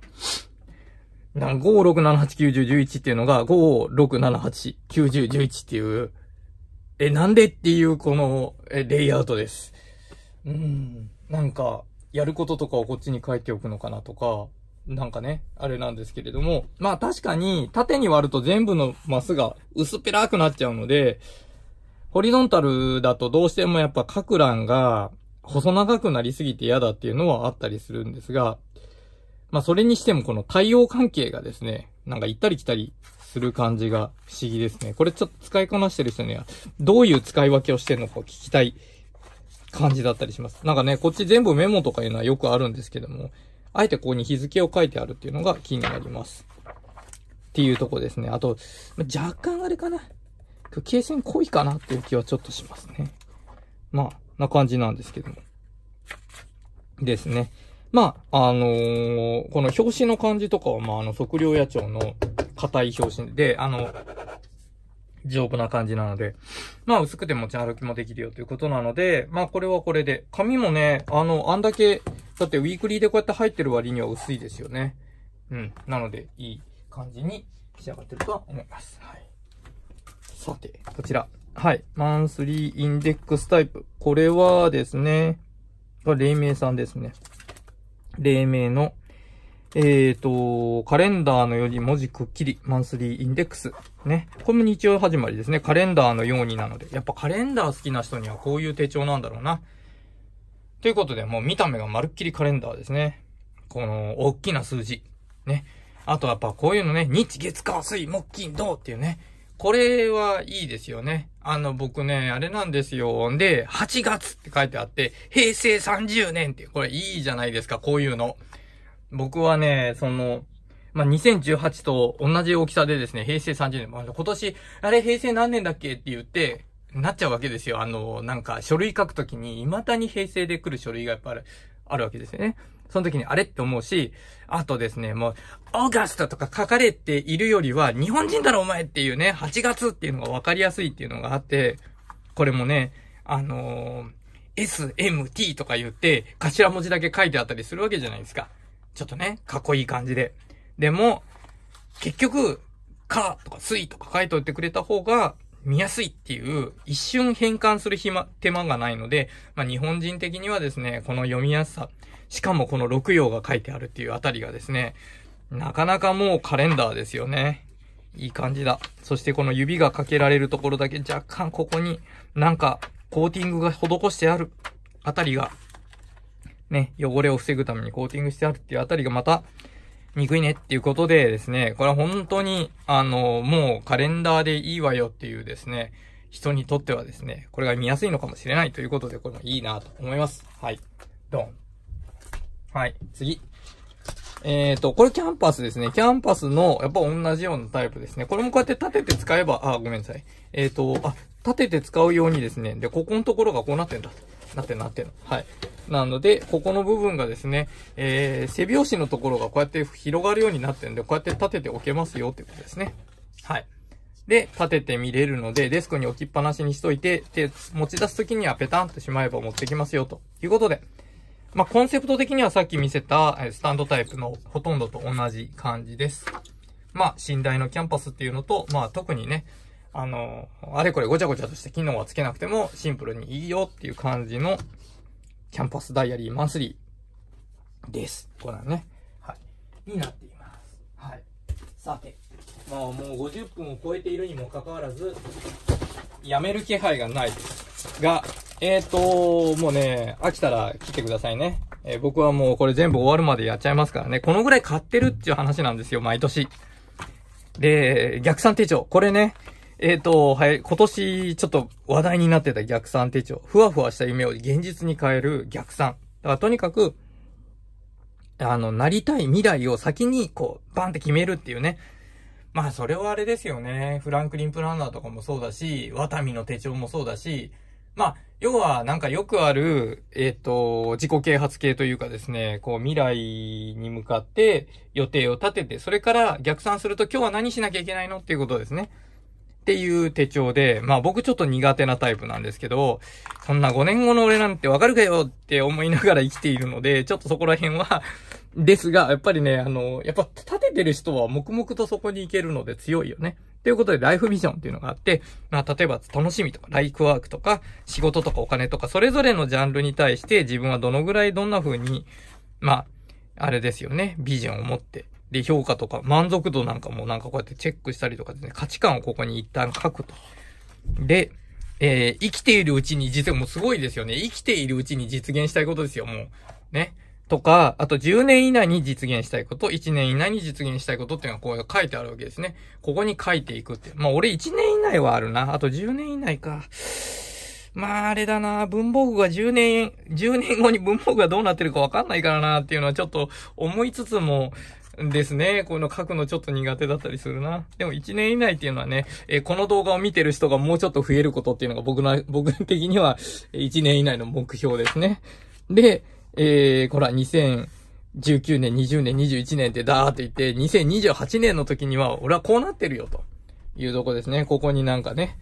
な、5、6、7、8、9、10、11っていうのが、5、6、7、8、9、10、11っていう、え、なんでっていうこの、え、レイアウトです。うん、なんか、やることとかをこっちに書いておくのかなとか、なんかね、あれなんですけれども、まあ確かに、縦に割ると全部のマスが薄っぺらくなっちゃうので、ホリゾンタルだとどうしてもやっぱ各欄が細長くなりすぎて嫌だっていうのはあったりするんですが、まあそれにしてもこの対応関係がですね、なんか行ったり来たりする感じが不思議ですね。これちょっと使いこなしてる人には、どういう使い分けをしてるのか聞きたい感じだったりします。なんかね、こっち全部メモとかいうのはよくあるんですけども、あえてここに日付を書いてあるっていうのが気になります。っていうとこですね。あと、若干あれかな。経線濃いかなっていう気はちょっとしますね。まあ、な感じなんですけども。ですね。まあ、あのー、この表紙の感じとかは、まあ、あの、測量野鳥の硬い表紙で、あの、丈夫な感じなので、まあ、薄くて持ち歩きもできるよということなので、まあ、これはこれで。紙もね、あの、あんだけ、だってウィークリーでこうやって入ってる割には薄いですよね。うん。なので、いい感じに仕上がってるとは思います。はい。さて、こちら。はい。マンスリーインデックスタイプ。これはですね、黎明さんですね。黎明の、えっ、ー、と、カレンダーのように文字くっきり、マンスリーインデックス。ね。これも日曜始まりですね。カレンダーのようになので。やっぱカレンダー好きな人にはこういう手帳なんだろうな。ということで、もう見た目がまるっきりカレンダーですね。この、大きな数字。ね。あとやっぱこういうのね、日、月、火、水、木、金、土っていうね。これはいいですよね。あの、僕ね、あれなんですよ。で、8月って書いてあって、平成30年って、これいいじゃないですか、こういうの。僕はね、その、まあ、2018と同じ大きさでですね、平成30年、あ、今年、あれ平成何年だっけって言って、なっちゃうわけですよ。あの、なんか書類書くときに、未だに平成で来る書類がやっぱある、あるわけですよね。その時にあれって思うし、あとですね、もう、オーガストとか書かれているよりは、日本人だろお前っていうね、8月っていうのが分かりやすいっていうのがあって、これもね、あのー、SMT とか言って、頭文字だけ書いてあったりするわけじゃないですか。ちょっとね、かっこいい感じで。でも、結局、かとか水とか書いといてくれた方が、見やすいっていう、一瞬変換する暇、手間がないので、まあ、日本人的にはですね、この読みやすさ、しかもこの六葉が書いてあるっていうあたりがですね、なかなかもうカレンダーですよね。いい感じだ。そしてこの指がかけられるところだけ若干ここになんかコーティングが施してあるあたりが、ね、汚れを防ぐためにコーティングしてあるっていうあたりがまた、憎いねっていうことでですね、これは本当に、あの、もうカレンダーでいいわよっていうですね、人にとってはですね、これが見やすいのかもしれないということで、これもいいなと思います。はい。ドン。はい、次。えっ、ー、と、これキャンパスですね。キャンパスの、やっぱ同じようなタイプですね。これもこうやって立てて使えば、あ、ごめんなさい。えっ、ー、と、あ、立てて使うようにですね。で、ここのところがこうなってんだ。なってなってんの。はい。なので、ここの部分がですね、えー、背拍子のところがこうやって広がるようになってるんで、こうやって立てておけますよってことですね。はい。で、立ててみれるので、デスクに置きっぱなしにしといて、で、持ち出すときにはペタンとしまえば持ってきますよということで、まあ、コンセプト的にはさっき見せたスタンドタイプのほとんどと同じ感じです。まあ、寝台のキャンパスっていうのと、まあ、特にね、あの、あれこれごちゃごちゃとして機能はつけなくてもシンプルにいいよっていう感じのキャンパスダイアリーマンスリーです。これはね。はい。になっています。はい。さて、まあもう50分を超えているにもかかわらず、やめる気配がないです。が、えっ、と、もうね、飽きたら来てくださいね。えー、僕はもうこれ全部終わるまでやっちゃいますからね。このぐらい買ってるっていう話なんですよ、毎年。で、逆算手帳。これね、えっ、と、はい、今年ちょっと話題になってた逆算手帳。ふわふわした夢を現実に変える逆算。だからとにかく、あの、なりたい未来を先にこう、バンって決めるっていうね。まあ、それはあれですよね。フランクリン・プランナーとかもそうだし、ワタミの手帳もそうだし、まあ、要は、なんかよくある、えっ、ー、と、自己啓発系というかですね、こう未来に向かって予定を立てて、それから逆算すると今日は何しなきゃいけないのっていうことですね。っていう手帳で、まあ僕ちょっと苦手なタイプなんですけど、そんな5年後の俺なんてわかるかよって思いながら生きているので、ちょっとそこら辺はですが、やっぱりね、あの、やっぱ立ててる人は黙々とそこに行けるので強いよね。ということで、ライフビジョンっていうのがあって、まあ、例えば、楽しみとか、ライクワークとか、仕事とかお金とか、それぞれのジャンルに対して、自分はどのぐらいどんな風に、まあ、あれですよね、ビジョンを持って、で、評価とか、満足度なんかもなんかこうやってチェックしたりとかですね、価値観をここに一旦書くと。で、えー、生きているうちに実現、もうすごいですよね。生きているうちに実現したいことですよ、もう。ね。とか、あと10年以内に実現したいこと、1年以内に実現したいことっていうのはこう書いてあるわけですね。ここに書いていくって。まあ俺1年以内はあるな。あと10年以内か。まああれだな、文房具が10年、10年後に文房具がどうなってるかわかんないからなっていうのはちょっと思いつつも、ですね。こういうの書くのちょっと苦手だったりするな。でも1年以内っていうのはね、えー、この動画を見てる人がもうちょっと増えることっていうのが僕の、僕的には1年以内の目標ですね。で、えー、これは2019年、20年、21年ってダーって言って、2028年の時には、俺はこうなってるよ、というとこですね。ここになんかね、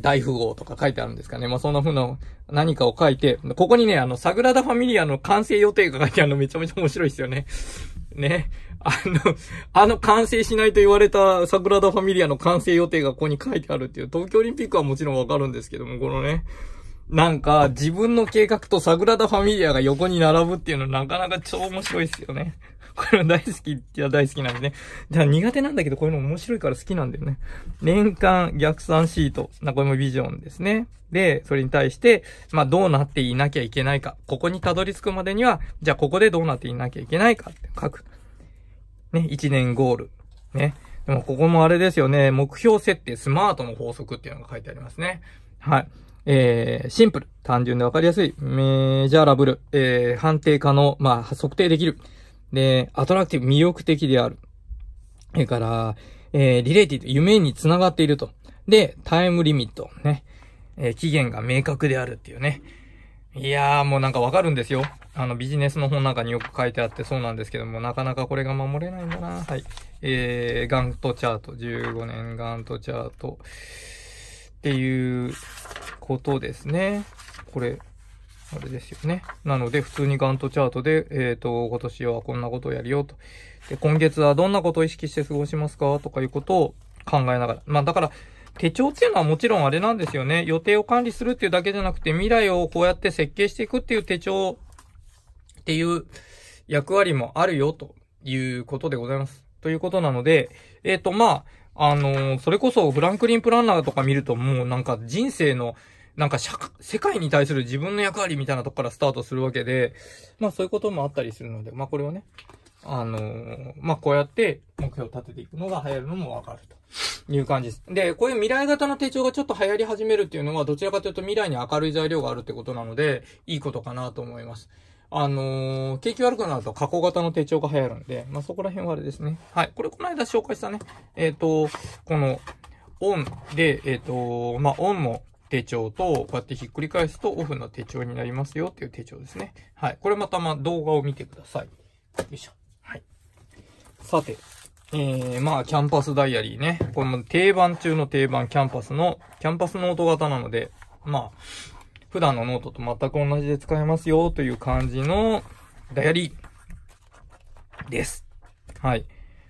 大富豪とか書いてあるんですかね。まあ、そんな風な何かを書いて、ここにね、あの、サグラダ・ファミリアの完成予定が書いてあるのめちゃめちゃ面白いですよね。ね。あの、あの完成しないと言われたサグラダ・ファミリアの完成予定がここに書いてあるっていう、東京オリンピックはもちろんわかるんですけども、このね、なんか、自分の計画とサグラダ・ファミリアが横に並ぶっていうのなかなか超面白いですよね。これは大好きって大好きなんでね。じゃあ苦手なんだけど、こういうの面白いから好きなんだよね。年間逆算シート。な、これもビジョンですね。で、それに対して、まあどうなっていなきゃいけないか。ここにたどり着くまでには、じゃあここでどうなっていなきゃいけないかって書く。ね、1年ゴール。ね。でもここもあれですよね。目標設定スマートの法則っていうのが書いてありますね。はい。えー、シンプル、単純でわかりやすい、メジャーラブル、えー、判定可能、まあ、測定できる。で、アトラクティブ、魅力的である。それから、えー、リレーティブ、夢につながっていると。で、タイムリミット、ね。えー、期限が明確であるっていうね。いやー、もうなんかわかるんですよ。あの、ビジネスの本なんかによく書いてあってそうなんですけども、なかなかこれが守れないんだな。はい。えー、ガントチャート、15年ガントチャートっていうことですね。これ、あれですよね。なので、普通にガントチャートで、えっ、ー、と、今年はこんなことをやるよと。で、今月はどんなことを意識して過ごしますかとかいうことを考えながら。まあ、だから、手帳っていうのはもちろんあれなんですよね。予定を管理するっていうだけじゃなくて、未来をこうやって設計していくっていう手帳っていう役割もあるよということでございます。ということなので、えっ、ー、と、まあ、あのー、それこそフランクリン・プランナーとか見るともうなんか人生のなんか社、世界に対する自分の役割みたいなとこからスタートするわけで、まあそういうこともあったりするので、まあこれをね、あのー、まあこうやって目標を立てていくのが流行るのもわかると。いう感じです。で、こういう未来型の手帳がちょっと流行り始めるっていうのは、どちらかというと未来に明るい材料があるってことなので、いいことかなと思います。あのー、景気悪くなると加工型の手帳が流行るんで、まあ、そこら辺はあれですね。はい。これこの間紹介したね、えっ、ー、と、この、オンで、えっ、ー、と、まあ、オンも、手帳と、こうやってひっくり返すとオフの手帳になりますよっていう手帳ですね。はい。これまたま動画を見てください。よいしょ。はい。さて、えー、まあ、キャンパスダイアリーね。これも定番中の定番、キャンパスの、キャンパスノート型なので、まあ、普段のノートと全く同じで使えますよという感じのダイアリーです。はい。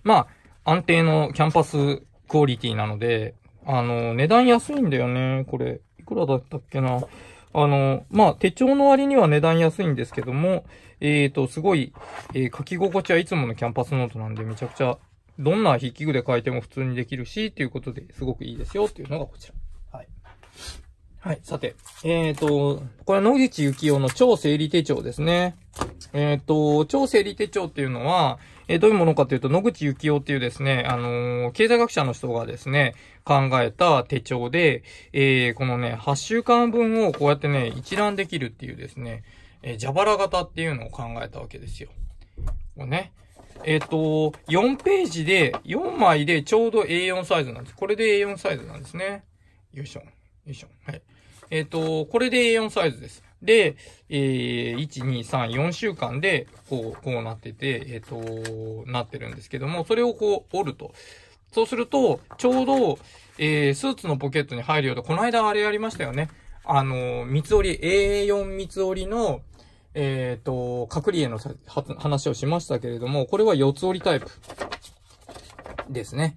まあ、安定のキャンパスクオリティなので、あの、値段安いんだよね、これ。くらだったっけな。あの、まあ、手帳の割には値段安いんですけども、えっ、ー、と、すごい、えー、書き心地はいつものキャンパスノートなんで、めちゃくちゃ、どんな筆記具で書いても普通にできるし、ということですごくいいですよ、っていうのがこちら。はい。はい、さて。えっ、ー、と、これは野口幸雄の超整理手帳ですね。えっ、と、超整理手帳っていうのは、えどういうものかというと、野口幸雄っていうですね、あの経済学者の人がですね、考えた手帳で、えー、このね、8週間分をこうやってね、一覧できるっていうですね、えー、蛇腹型っていうのを考えたわけですよ。これね。えっ、ー、と、4ページで、4枚でちょうど A4 サイズなんです。これで A4 サイズなんですね。よいしょ。よいしょ。はい。えっ、ー、と、これで A4 サイズです。で、えー、1、2、3、4週間で、こう、こうなってて、えっ、ー、と、なってるんですけども、それをこう、折ると。そうすると、ちょうど、えー、スーツのポケットに入るようと、この間あれやりましたよね。あの、三つ折り、A4 三つ折りの、えっ、ー、と、隔離への話をしましたけれども、これは四つ折りタイプですね。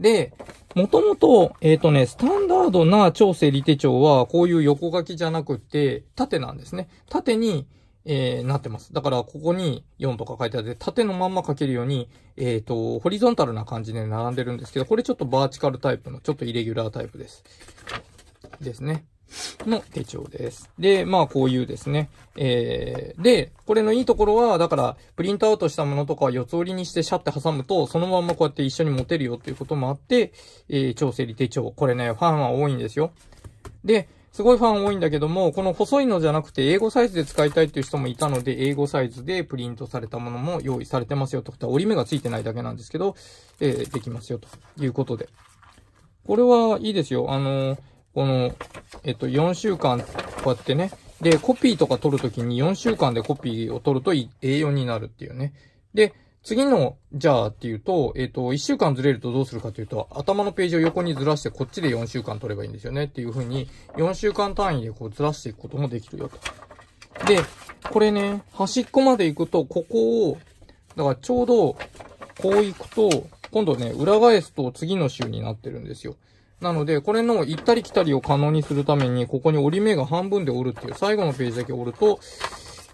で、もともと、えっ、ー、とね、スタンダードな調整理手帳は、こういう横書きじゃなくて、縦なんですね。縦に、えー、なってます。だから、ここに4とか書いてあって、縦のまんま書けるように、えっ、ー、と、ホリゾンタルな感じで並んでるんですけど、これちょっとバーチカルタイプの、ちょっとイレギュラータイプです。ですね。の手帳です。で、まあこういうですね。えー、で、これのいいところは、だから、プリントアウトしたものとか四つ折りにしてシャって挟むと、そのままこうやって一緒に持てるよっていうこともあって、えー、調整理手帳。これね、ファンは多いんですよ。で、すごいファン多いんだけども、この細いのじゃなくて英語サイズで使いたいっていう人もいたので、英語サイズでプリントされたものも用意されてますよと。折り目がついてないだけなんですけど、えー、できますよということで。これはいいですよ。あのーこの、えっと、4週間、こうやってね。で、コピーとか取るときに4週間でコピーを取ると A4 になるっていうね。で、次の、じゃあっていうと、えっ、と、1週間ずれるとどうするかというと、頭のページを横にずらして、こっちで4週間取ればいいんですよねっていう風に、4週間単位でこうずらしていくこともできるよと。で、これね、端っこまで行くと、ここを、だからちょうど、こう行くと、今度ね、裏返すと次の週になってるんですよ。なので、これの行ったり来たりを可能にするために、ここに折り目が半分で折るっていう、最後のページだけ折ると、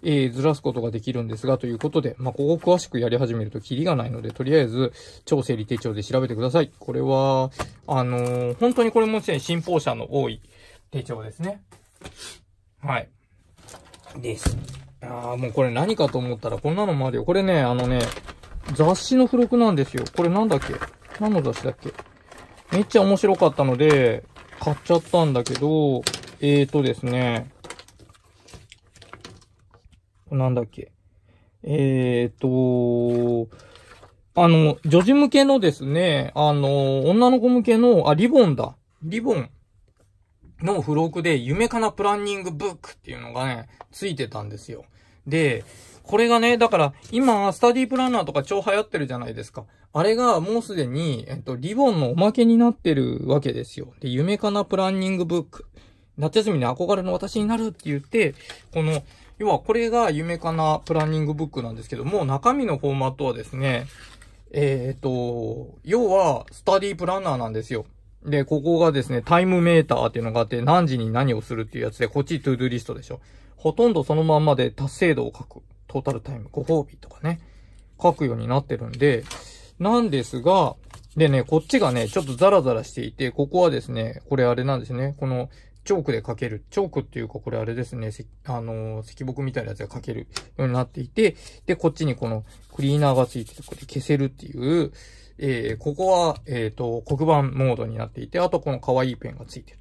えー、ずらすことができるんですが、ということで、まあ、ここを詳しくやり始めるとキリがないので、とりあえず、超整理手帳で調べてください。これは、あのー、本当にこれもですね、信奉者の多い手帳ですね。はい。です。ああ、もうこれ何かと思ったら、こんなのもあるよ。これね、あのね、雑誌の付録なんですよ。これなんだっけ何の雑誌だっけめっちゃ面白かったので、買っちゃったんだけど、えーとですね、なんだっけ。えーと、あの、女児向けのですね、あの、女の子向けの、あ、リボンだ。リボンの付録で、夢かなプランニングブックっていうのがね、ついてたんですよ。で、これがね、だから、今、スタディプランナーとか超流行ってるじゃないですか。あれがもうすでに、えっと、リボンのおまけになってるわけですよ。で、夢かなプランニングブック。夏休みに憧れの私になるって言って、この、要はこれが夢かなプランニングブックなんですけども、中身のフォーマットはですね、えっ、と、要は、スタディプランナーなんですよ。で、ここがですね、タイムメーターっていうのがあって、何時に何をするっていうやつで、こっちトゥードゥリストでしょ。ほとんどそのまんまで達成度を書く。トータルタイム、ご褒美とかね、書くようになってるんで、なんですが、でね、こっちがね、ちょっとザラザラしていて、ここはですね、これあれなんですね。この、チョークで書ける。チョークっていうか、これあれですね、あのー、石木みたいなやつが書けるようになっていて、で、こっちにこのクリーナーがついてて、これ消せるっていう、えー、ここは、えっ、ー、と、黒板モードになっていて、あとこの可愛いペンがついてる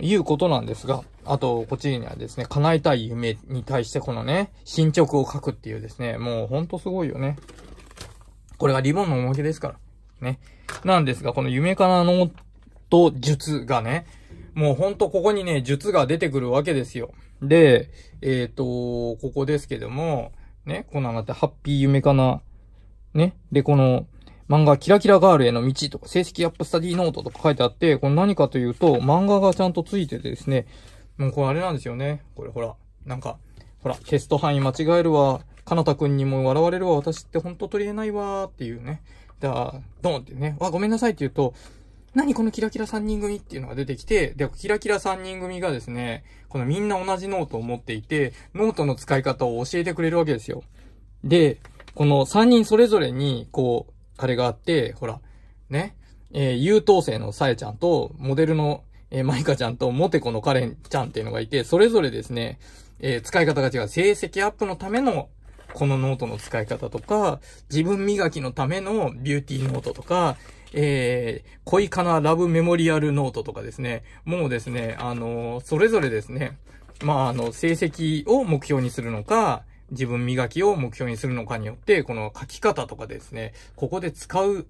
いうことなんですが、あと、こっちにはですね、叶えたい夢に対してこのね、進捗を書くっていうですね、もうほんとすごいよね。これがリボンのおまけですから。ね。なんですが、この夢かなノート術がね、もうほんとここにね、術が出てくるわけですよ。で、えっ、ー、と、ここですけども、ね、このあなた、ハッピー夢かな、ね、で、この、漫画、キラキラガールへの道とか、正式アップスタディノートとか書いてあって、これ何かというと、漫画がちゃんとついててですね、もうこれあれなんですよね。これほら、なんか、ほら、テスト範囲間違えるわ、かなたくんにも笑われるわ、私ってほんと取り柄ないわーっていうね。だ、ドンってね、わ、ごめんなさいって言うと、何このキラキラ3人組っていうのが出てきて、で、キラキラ3人組がですね、このみんな同じノートを持っていて、ノートの使い方を教えてくれるわけですよ。で、この3人それぞれに、こう、タレがあって、ほら、ね、えー、優等生のさえちゃんと、モデルの、えー、マイカちゃんと、モテコのカレンちゃんっていうのがいて、それぞれですね、えー、使い方が違う。成績アップのための、このノートの使い方とか、自分磨きのためのビューティーノートとか、えー、恋かなラブメモリアルノートとかですね、もうですね、あのー、それぞれですね、まあ、あの、成績を目標にするのか、自分磨きを目標にするのかによって、この書き方とかですね、ここで使う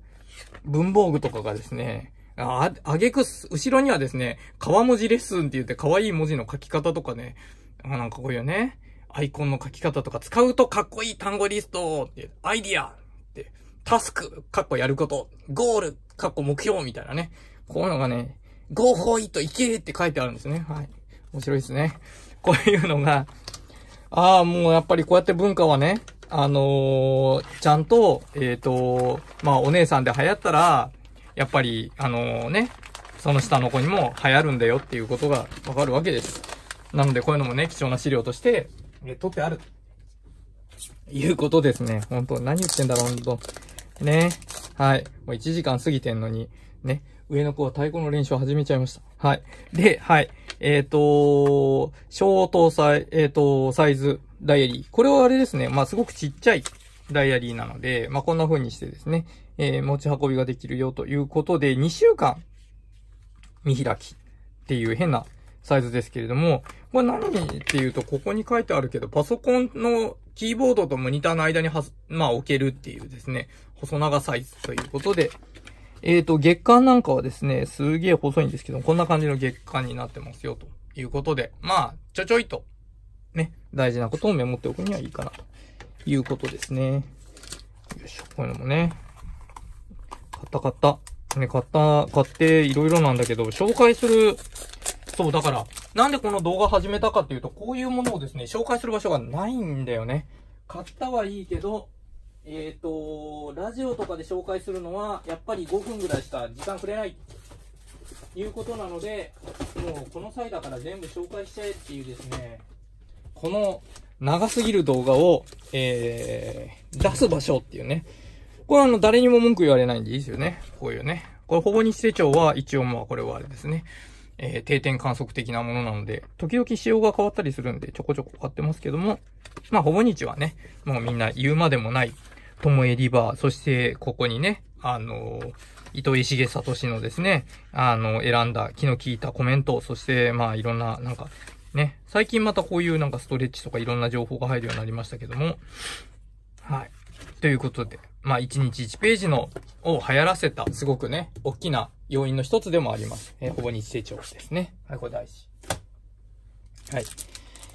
文房具とかがですね、あ、あげくす、後ろにはですね、川文字レッスンって言って可愛い文字の書き方とかね、あなんかこういうね、アイコンの書き方とか使うとかっこいい単語リストって、アイディアって、タスク、かっこやること、ゴール、かっこ目標みたいなね。こういうのがね、合法イといけって書いてあるんですね。はい。面白いですね。こういうのが、ああ、もうやっぱりこうやって文化はね、あのー、ちゃんと、えっ、ー、と、まあ、お姉さんで流行ったら、やっぱり、あのー、ね、その下の子にも流行るんだよっていうことがわかるわけです。なので、こういうのもね、貴重な資料として、え取ってある。いうことですね。本当何言ってんだろう、本当ね。はい。もう1時間過ぎてんのに、ね。上の子は太鼓の練習を始めちゃいました。はい。で、はい。えっ、ー、と、小搭載、えっ、ー、と、サイズダイアリー。これはあれですね、まあ、すごくちっちゃいダイアリーなので、まあ、こんな風にしてですね、えー、持ち運びができるよということで、2週間見開きっていう変なサイズですけれども、これ何っていうと、ここに書いてあるけど、パソコンのキーボードとモニターの間にはまあ、置けるっていうですね、細長サイズということで、えっ、ー、と、月間なんかはですね、すげえ細いんですけど、こんな感じの月間になってますよ、ということで、まあ、ちょちょいと、ね、大事なことをメモっておくにはいいかな、ということですね。よいしょ、こういうのもね。買った買った。ね、買った、買っていろいろなんだけど、紹介する、そう、だから、なんでこの動画始めたかっていうと、こういうものをですね、紹介する場所がないんだよね。買ったはいいけど、えっ、ー、と、ラジオとかで紹介するのは、やっぱり5分ぐらいしか時間くれないということなので、もうこの際だから全部紹介しちゃえっていうですね、この長すぎる動画を、えー、出す場所っていうね。これあの、誰にも文句言われないんでいいですよね。こういうね。これ、保護日成長は一応まあ、これはあれですね。えー、定点観測的なものなので、時々仕様が変わったりするんで、ちょこちょこ買ってますけども、まあ、ほぼ日はね、もうみんな言うまでもないともえリバー、そしてここにね、あの糸井重氏のですね、あの、選んだ気の利いたコメント、そして、まあ、いろんな、なんか、ね、最近またこういうなんかストレッチとかいろんな情報が入るようになりましたけども、はい。ということで、まあ、1日1ページの、を流行らせた、すごくね、大きな要因の一つでもあります。えー、ほぼ日成長ですね。はい、これ大事。はい。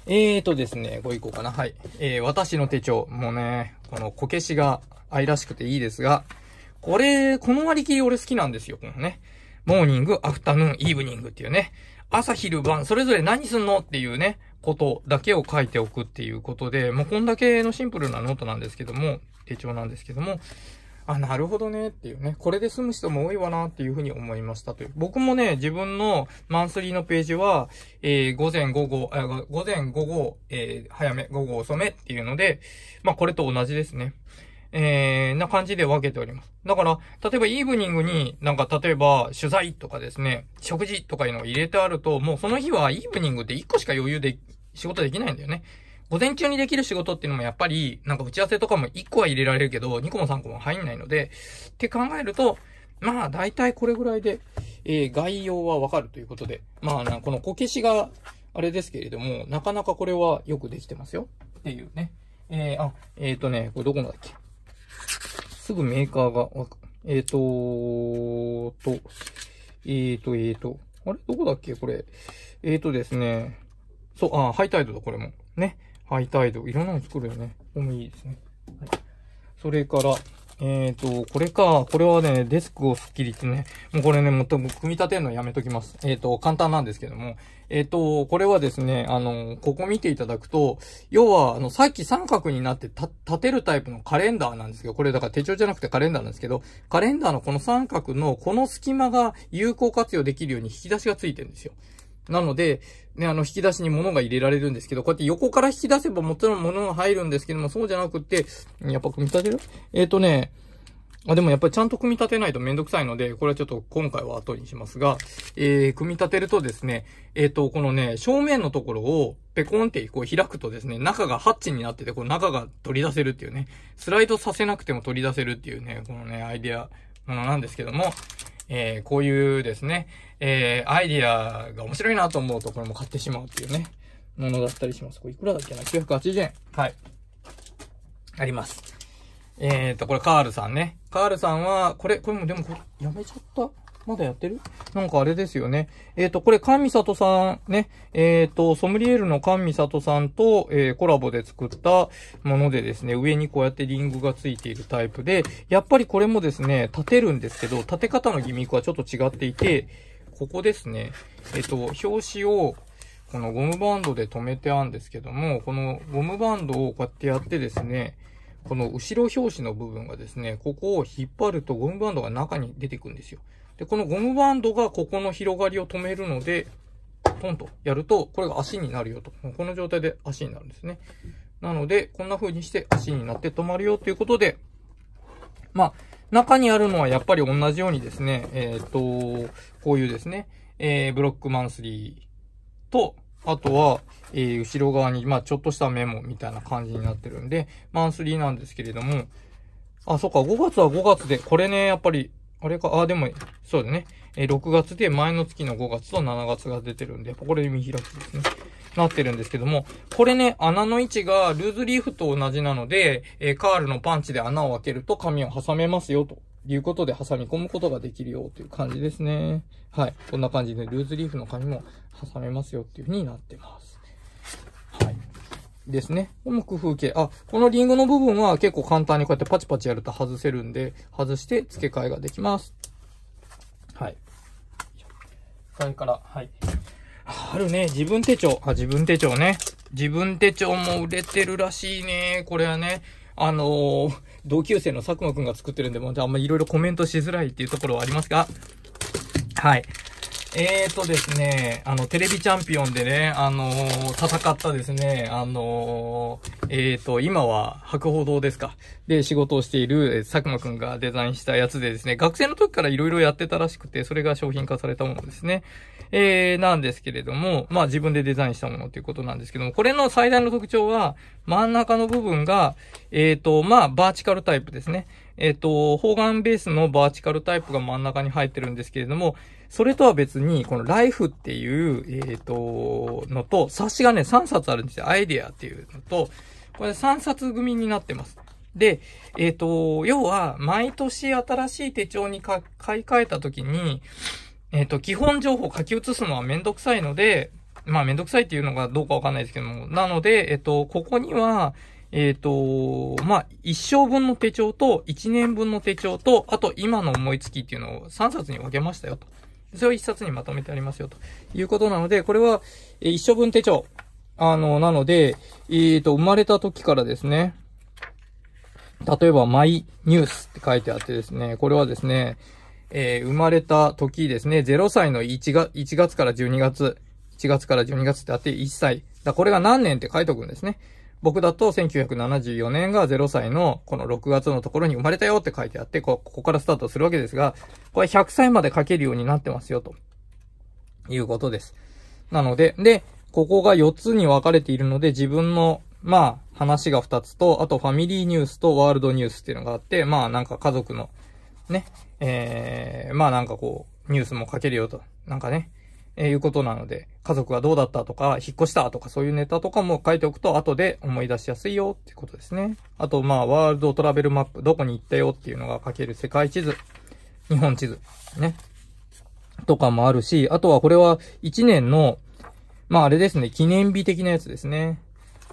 えーとですね、ご行こうかな。はい。えー、私の手帳。もうね、このこけしが愛らしくていいですが、これ、この割り切り俺好きなんですよ、このね。モーニング、アフタヌーン、イーブニングっていうね。朝昼晩、それぞれ何すんのっていうね、ことだけを書いておくっていうことで、もうこんだけのシンプルなノートなんですけども、手帳なんですけども、あ、なるほどねっていうね、これで済む人も多いわなっていうふうに思いましたという。僕もね、自分のマンスリーのページは、えー、午前午後、えー、午前午後、えー、早め、午後遅めっていうので、まあこれと同じですね。えー、な感じで分けております。だから、例えばイーブニングになんか例えば取材とかですね、食事とかいうのを入れてあると、もうその日はイーブニングって1個しか余裕で仕事できないんだよね。午前中にできる仕事っていうのもやっぱり、なんか打ち合わせとかも1個は入れられるけど、2個も3個も入んないので、って考えると、まあ、大体これぐらいで、えー、概要はわかるということで、まあな、このこけしが、あれですけれども、なかなかこれはよくできてますよ。っていうね。えー、あ、えっ、ー、とね、これどこのだっけすぐメーカーが、えっ、ー、とーと、えっ、ー、と、えっ、ー、と、あれどこだっけこれ。えっ、ー、とですね。そう、あ、ハイタイドだ、これも。ね。ハイタイド。いろんなの作るよね。これもいいですね。はい。それから、えっ、ー、と、これか。これはね、デスクをスッキリってね。もうこれね、もっと組み立てるのやめときます。えっ、ー、と、簡単なんですけども。えっ、ー、と、これはですね、あの、ここ見ていただくと、要は、あの、さっき三角になって立てるタイプのカレンダーなんですけど、これだから手帳じゃなくてカレンダーなんですけど、カレンダーのこの三角のこの隙間が有効活用できるように引き出しがついてるんですよ。なので、ね、あの、引き出しに物が入れられるんですけど、こうやって横から引き出せばもちろん物が入るんですけども、そうじゃなくって、やっぱ組み立てるえっ、ー、とね、あ、でもやっぱりちゃんと組み立てないとめんどくさいので、これはちょっと今回は後にしますが、えー、組み立てるとですね、えっ、ー、と、このね、正面のところをペコンってこう開くとですね、中がハッチになってて、こう中が取り出せるっていうね、スライドさせなくても取り出せるっていうね、このね、アイデアものなんですけども、えー、こういうですね、えー、アイディアが面白いなと思うと、これも買ってしまうっていうね、ものだったりします。これいくらだっけな ?980 円。はい。あります。えっ、と、これカールさんね。カールさんは、これ、これもでもこれ、やめちゃったまだやってるなんかあれですよね。えっ、ー、と、これ、神里さんね。えっ、ー、と、ソムリエールの神里さんと、えー、コラボで作ったものでですね、上にこうやってリングがついているタイプで、やっぱりこれもですね、立てるんですけど、立て方のギミックはちょっと違っていて、ここですね。えっ、と、表紙を、このゴムバンドで留めてあるんですけども、このゴムバンドをこうやってやってですね、この後ろ表紙の部分がですね、ここを引っ張るとゴムバンドが中に出てくるんですよ。で、このゴムバンドがここの広がりを止めるので、トンとやると、これが足になるよと。この状態で足になるんですね。なので、こんな風にして足になって止まるよということで、まあ、中にあるのはやっぱり同じようにですね、えっ、ー、と、こういうですね、えー、ブロックマンスリーと、あとは、えー、後ろ側に、まあ、ちょっとしたメモみたいな感じになってるんで、マンスリーなんですけれども、あ、そっか、5月は5月で、これね、やっぱり、あれか、あ、でも、そうだね、えー、6月で前の月の5月と7月が出てるんで、これで見開きですね。なってるんですけども、これね、穴の位置がルーズリーフと同じなので、えー、カールのパンチで穴を開けると紙を挟めますよ、ということで挟み込むことができるよ、という感じですね。はい。こんな感じでルーズリーフの紙も挟めますよ、っていう風になってます。はい。ですね。この工夫系。あ、このリングの部分は結構簡単にこうやってパチパチやると外せるんで、外して付け替えができます。はい。それから、はい。あるね。自分手帳。あ、自分手帳ね。自分手帳も売れてるらしいね。これはね。あのー、同級生の佐久間くんが作ってるんで、もうあんまりいろいろコメントしづらいっていうところはありますが。はい。えーとですね、あの、テレビチャンピオンでね、あのー、戦ったですね、あのー、えーと、今は博報堂ですか。で、仕事をしている佐久間くんがデザインしたやつでですね、学生の時から色々やってたらしくて、それが商品化されたものですね。えー、なんですけれども、まあ自分でデザインしたものということなんですけども、これの最大の特徴は、真ん中の部分が、えーと、まあ、バーチカルタイプですね。えっ、と、方眼ベースのバーチカルタイプが真ん中に入ってるんですけれども、それとは別に、このライフっていう、えっ、ー、と、のと、冊子がね、3冊あるんですよ。アイデアっていうのと、これ3冊組になってます。で、えっ、ー、と、要は、毎年新しい手帳に買い替えた時に、えっ、ー、と、基本情報書き写すのはめんどくさいので、まあめんどくさいっていうのがどうかわかんないですけども、なので、えっ、ー、と、ここには、えっ、と、まあ、一生分の手帳と、一年分の手帳と、あと今の思いつきっていうのを3冊に分けましたよと。それを一冊にまとめてありますよ、ということなので、これは、え一生分手帳。あの、なので、えっ、ー、と、生まれた時からですね、例えば、マイニュースって書いてあってですね、これはですね、えー、生まれた時ですね、0歳の1月 ,1 月から12月、1月から12月ってあって1歳。だこれが何年って書いとくんですね。僕だと1974年が0歳のこの6月のところに生まれたよって書いてあって、ここからスタートするわけですが、これ100歳まで書けるようになってますよ、ということです。なので、で、ここが4つに分かれているので、自分の、まあ、話が2つと、あとファミリーニュースとワールドニュースっていうのがあって、まあなんか家族の、ね、えー、まあなんかこう、ニュースも書けるよと。なんかね、えいうことなので、家族がどうだったとか、引っ越したとか、そういうネタとかも書いておくと、後で思い出しやすいよってことですね。あと、まあ、ワールドトラベルマップ、どこに行ったよっていうのが書ける世界地図、日本地図、ね。とかもあるし、あとはこれは1年の、まああれですね、記念日的なやつですね。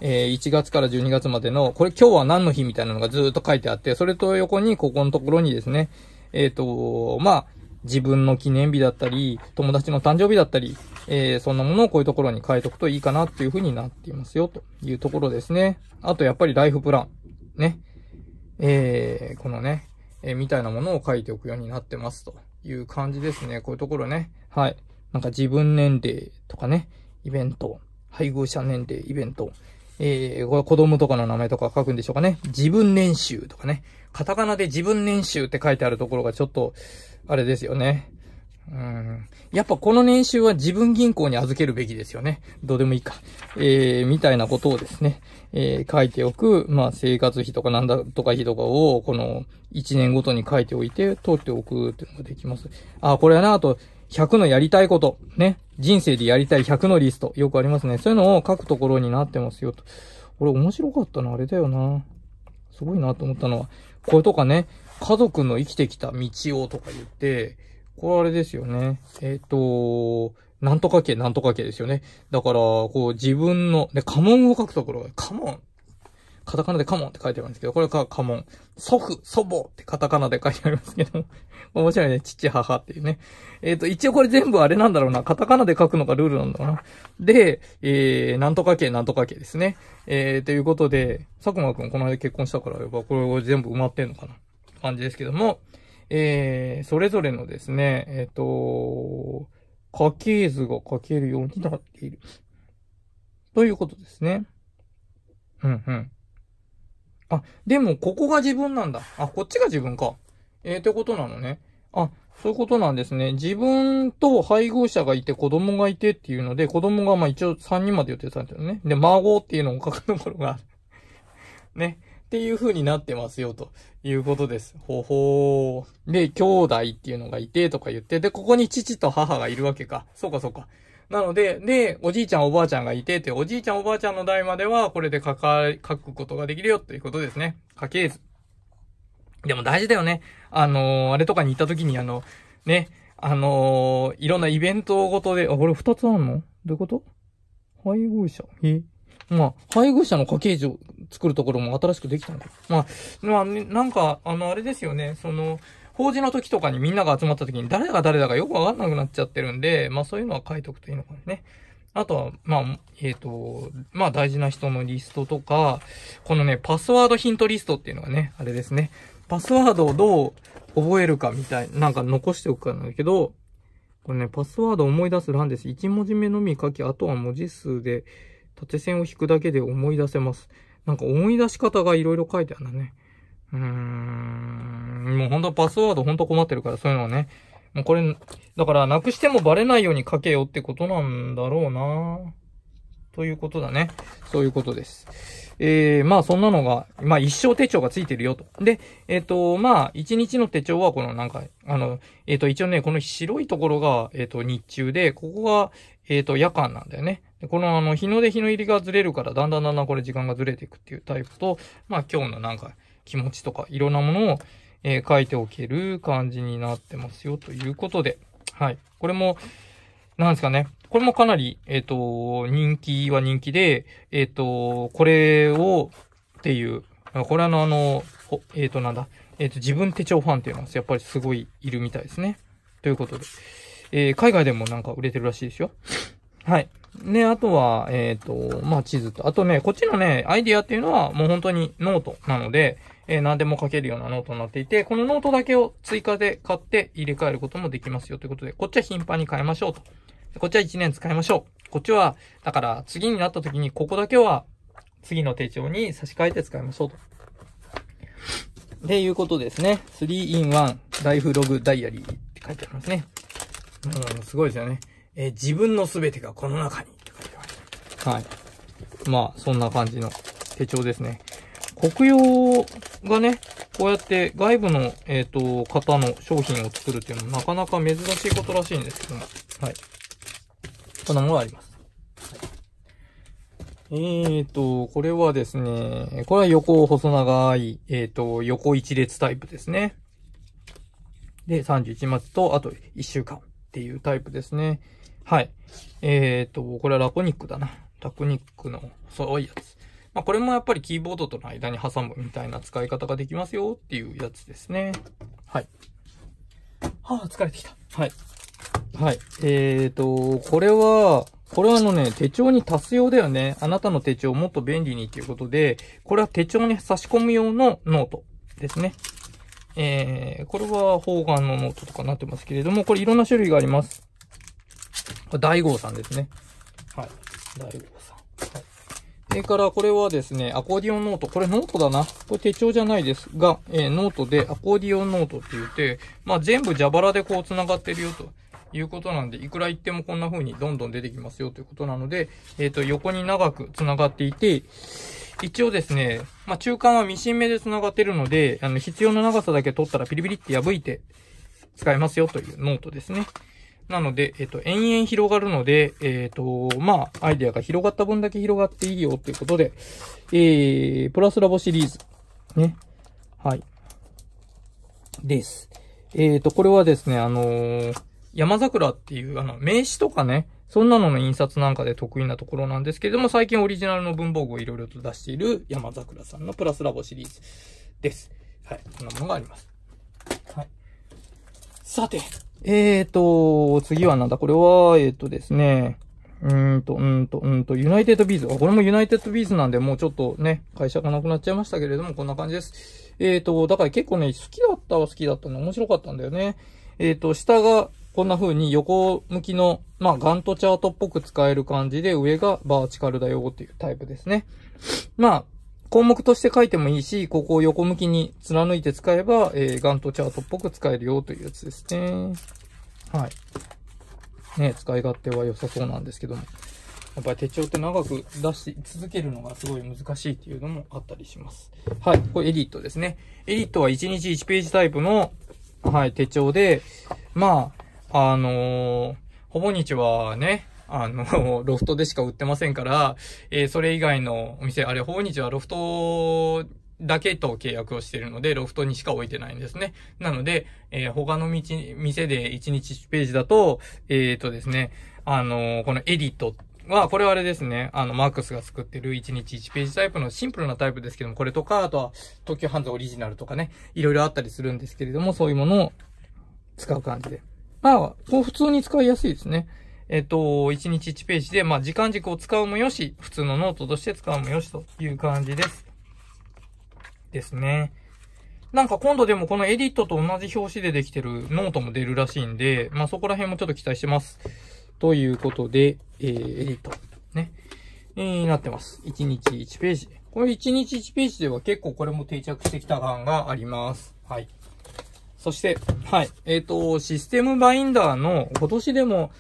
えー、1月から12月までの、これ今日は何の日みたいなのがずっと書いてあって、それと横にここのところにですね、えっ、ー、と、まあ、自分の記念日だったり、友達の誕生日だったり、えー、そんなものをこういうところに変えおくといいかなっていう風になっていますよ、というところですね。あと、やっぱりライフプラン。ね。えー、このね、えー、みたいなものを書いておくようになってます、という感じですね。こういうところね。はい。なんか自分年齢とかね、イベント、配偶者年齢、イベント、えー、これ子供とかの名前とか書くんでしょうかね。自分年収とかね。カタカナで自分年収って書いてあるところがちょっと、あれですよね。うん。やっぱこの年収は自分銀行に預けるべきですよね。どうでもいいか。えー、みたいなことをですね、えー、書いておく、まあ生活費とかなんだとか費とかを、この1年ごとに書いておいて、取っておくっていうのができます。あ、これはな、あと、100のやりたいこと、ね。人生でやりたい100のリスト、よくありますね。そういうのを書くところになってますよと。これ面白かったな、あれだよな。すごいなと思ったのは、これとかね、家族の生きてきた道をとか言って、これあれですよね。えっ、ー、と、なんとか家、なんとか家ですよね。だから、こう自分の、で、家紋を書くところが、家紋。カタカナでカモンって書いてあるんですけど、これは家紋。祖父、祖母ってカタカナで書いてありますけども。面白いね。父、母っていうね。えっ、ー、と、一応これ全部あれなんだろうな。カタカナで書くのがルールなんだろうな。で、えー、なんとか家、なんとか家ですね。えー、ということで、佐久間くんこの間結婚したから、やっぱこれ全部埋まってんのかな。感じですけども、えー、それぞれのですね、えっ、ー、と、家系図が書けるようになっている。ということですね。うんうん。あ、でも、ここが自分なんだ。あ、こっちが自分か。えー、ってことなのね。あ、そういうことなんですね。自分と配偶者がいて子供がいてっていうので、子供がまあ一応3人まで予定されてるね。で、孫っていうのを書くところがある。ね。っていう風になってますよ、ということです。ほほー。で、兄弟っていうのがいて、とか言って、で、ここに父と母がいるわけか。そうか、そうか。なので、で、おじいちゃんおばあちゃんがいてて、おじいちゃんおばあちゃんの代までは、これで書か、書くことができるよということですね。家系図。でも大事だよね。あのー、あれとかに行った時に、あの、ね、あのー、いろんなイベントごとで、あ、これ二つあんのどういうこと配偶者えまあ、配偶者の家系図作るところも新しくできたんだ。まあ、まあ、なんか、あの、あれですよね、その、法事の時とかにみんなが集まった時に誰が誰だかよくわかんなくなっちゃってるんで、まあそういうのは書いとくといいのかね。あとは、まあ、えっ、ー、と、まあ大事な人のリストとか、このね、パスワードヒントリストっていうのがね、あれですね。パスワードをどう覚えるかみたい、なんか残しておくかなんだけど、これね、パスワードを思い出す欄です。1文字目のみ書き、あとは文字数で縦線を引くだけで思い出せます。なんか思い出し方がいろいろ書いてあるんだね。うーん、もうほんとパスワードほんと困ってるから、そういうのをね。もうこれ、だからなくしてもバレないように書けよってことなんだろうなということだね。そういうことです。えー、まあそんなのが、まあ一生手帳がついてるよと。で、えっ、ー、と、まあ一日の手帳はこのなんか、あの、えっ、ー、と一応ね、この白いところが、えっ、ー、と日中で、ここが、えっ、と夜間なんだよね。このあの、日の出日の入りがずれるから、だんだんだんだんこれ時間がずれていくっていうタイプと、まあ今日のなんか気持ちとかいろんなものを、えー、書いておける感じになってますよということで、はい。これも、なんですかね。これもかなり、えっ、ー、と、人気は人気で、えっ、ー、と、これをっていう、これはあの、あの、えっ、と、なんだ、えっ、と、自分手帳ファンっていうのはやっぱりすごいいるみたいですね。ということで、え海外でもなんか売れてるらしいですよ。はい。で、あとは、えっ、ー、と、まあ、地図と。あとね、こっちのね、アイディアっていうのはもう本当にノートなので、えー、何でも書けるようなノートになっていて、このノートだけを追加で買って入れ替えることもできますよということで、こっちは頻繁に変えましょうと。こっちは1年使いましょう。こっちは、だから次になった時にここだけは次の手帳に差し替えて使いましょうと。っていうことですね。3 in 1ライフログダイアリーって書いてありますね。うん、すごいですよね。えー、自分のすべてがこの中にって書いてます。はい。まあ、そんな感じの手帳ですね。国用がね、こうやって外部の、えっ、ー、と、方の商品を作るっていうのはなかなか珍しいことらしいんですけども。はい。こんなものがあります。えーと、これはですね、これは横細長い、えっ、ー、と、横一列タイプですね。で、31末と、あと1週間っていうタイプですね。はい。えっ、ー、と、これはラコニックだな。ラコニックの、そういやつ。まあ、これもやっぱりキーボードとの間に挟むみたいな使い方ができますよっていうやつですね。はい。はあ、疲れてきた。はい。はい。えっ、ー、と、これは、これはあのね、手帳に足す用だよね。あなたの手帳をもっと便利にっていうことで、これは手帳に差し込む用のノートですね。えー、これは方眼のノートとかになってますけれども、これいろんな種類があります。大号さんですね。はい。大号さん。はい。それからこれはですね、アコーディオンノート。これノートだな。これ手帳じゃないですが、えー、ノートでアコーディオンノートって言って、まあ全部蛇腹でこう繋がってるよと。いうことなんで、いくら言ってもこんな風にどんどん出てきますよということなので、えっ、ー、と、横に長く繋がっていて、一応ですね、まあ、中間はミシン目で繋がってるので、あの、必要な長さだけ取ったらピリピリって破いて使えますよというノートですね。なので、えっと、延々広がるので、えっと、まあ、アイデアが広がった分だけ広がっていいよっていうことで、えー、プラスラボシリーズ。ね。はい。です。えっ、ー、と、これはですね、あのー、山桜っていう、あの、名刺とかね、そんなのの印刷なんかで得意なところなんですけれども、最近オリジナルの文房具をいろいろと出している山桜さんのプラスラボシリーズです。はい。こんなものがあります。はい。さて、えーと、次はなんだこれは、えっ、ー、とですね、うんと、うんと、うんと、ユナイテッドビーズ。あ、これもユナイテッドビーズなんで、もうちょっとね、会社がなくなっちゃいましたけれども、こんな感じです。えっ、ー、と、だから結構ね、好きだったは好きだったの面白かったんだよね。えっ、ー、と、下がこんな風に横向きの、まあ、ガントチャートっぽく使える感じで、上がバーチカルだよっていうタイプですね。まあ、項目として書いてもいいし、ここを横向きに貫いて使えば、えー、ガントチャートっぽく使えるよというやつですね。はい。ね、使い勝手は良さそうなんですけども。やっぱり手帳って長く出し続けるのがすごい難しいっていうのもあったりします。はい。これエディットですね。エディットは1日1ページタイプの、はい、手帳で、まあ、あのー、ほぼ日はね、あの、ロフトでしか売ってませんから、えー、それ以外のお店、あれ、訪日はロフトだけと契約をしているので、ロフトにしか置いてないんですね。なので、えー、他の道、店で1日1ページだと、えっ、ー、とですね、あのこのエディットは、これはあれですね。あの、マックスが作ってる1日1ページタイプのシンプルなタイプですけども、これとか、あとは、東急ハンズオリジナルとかね、いろいろあったりするんですけれども、そういうものを使う感じで。まあ、こう普通に使いやすいですね。えっと、1日1ページで、まあ、時間軸を使うもよし、普通のノートとして使うもよしという感じです。ですね。なんか今度でもこのエディットと同じ表紙でできてるノートも出るらしいんで、まあ、そこら辺もちょっと期待してます。ということで、えー、エディット。ね。えー、なってます。1日1ページ。これ1日1ページでは結構これも定着してきた感があります。はい。そして、はい。えっ、ー、と、システムバインダーの今年でも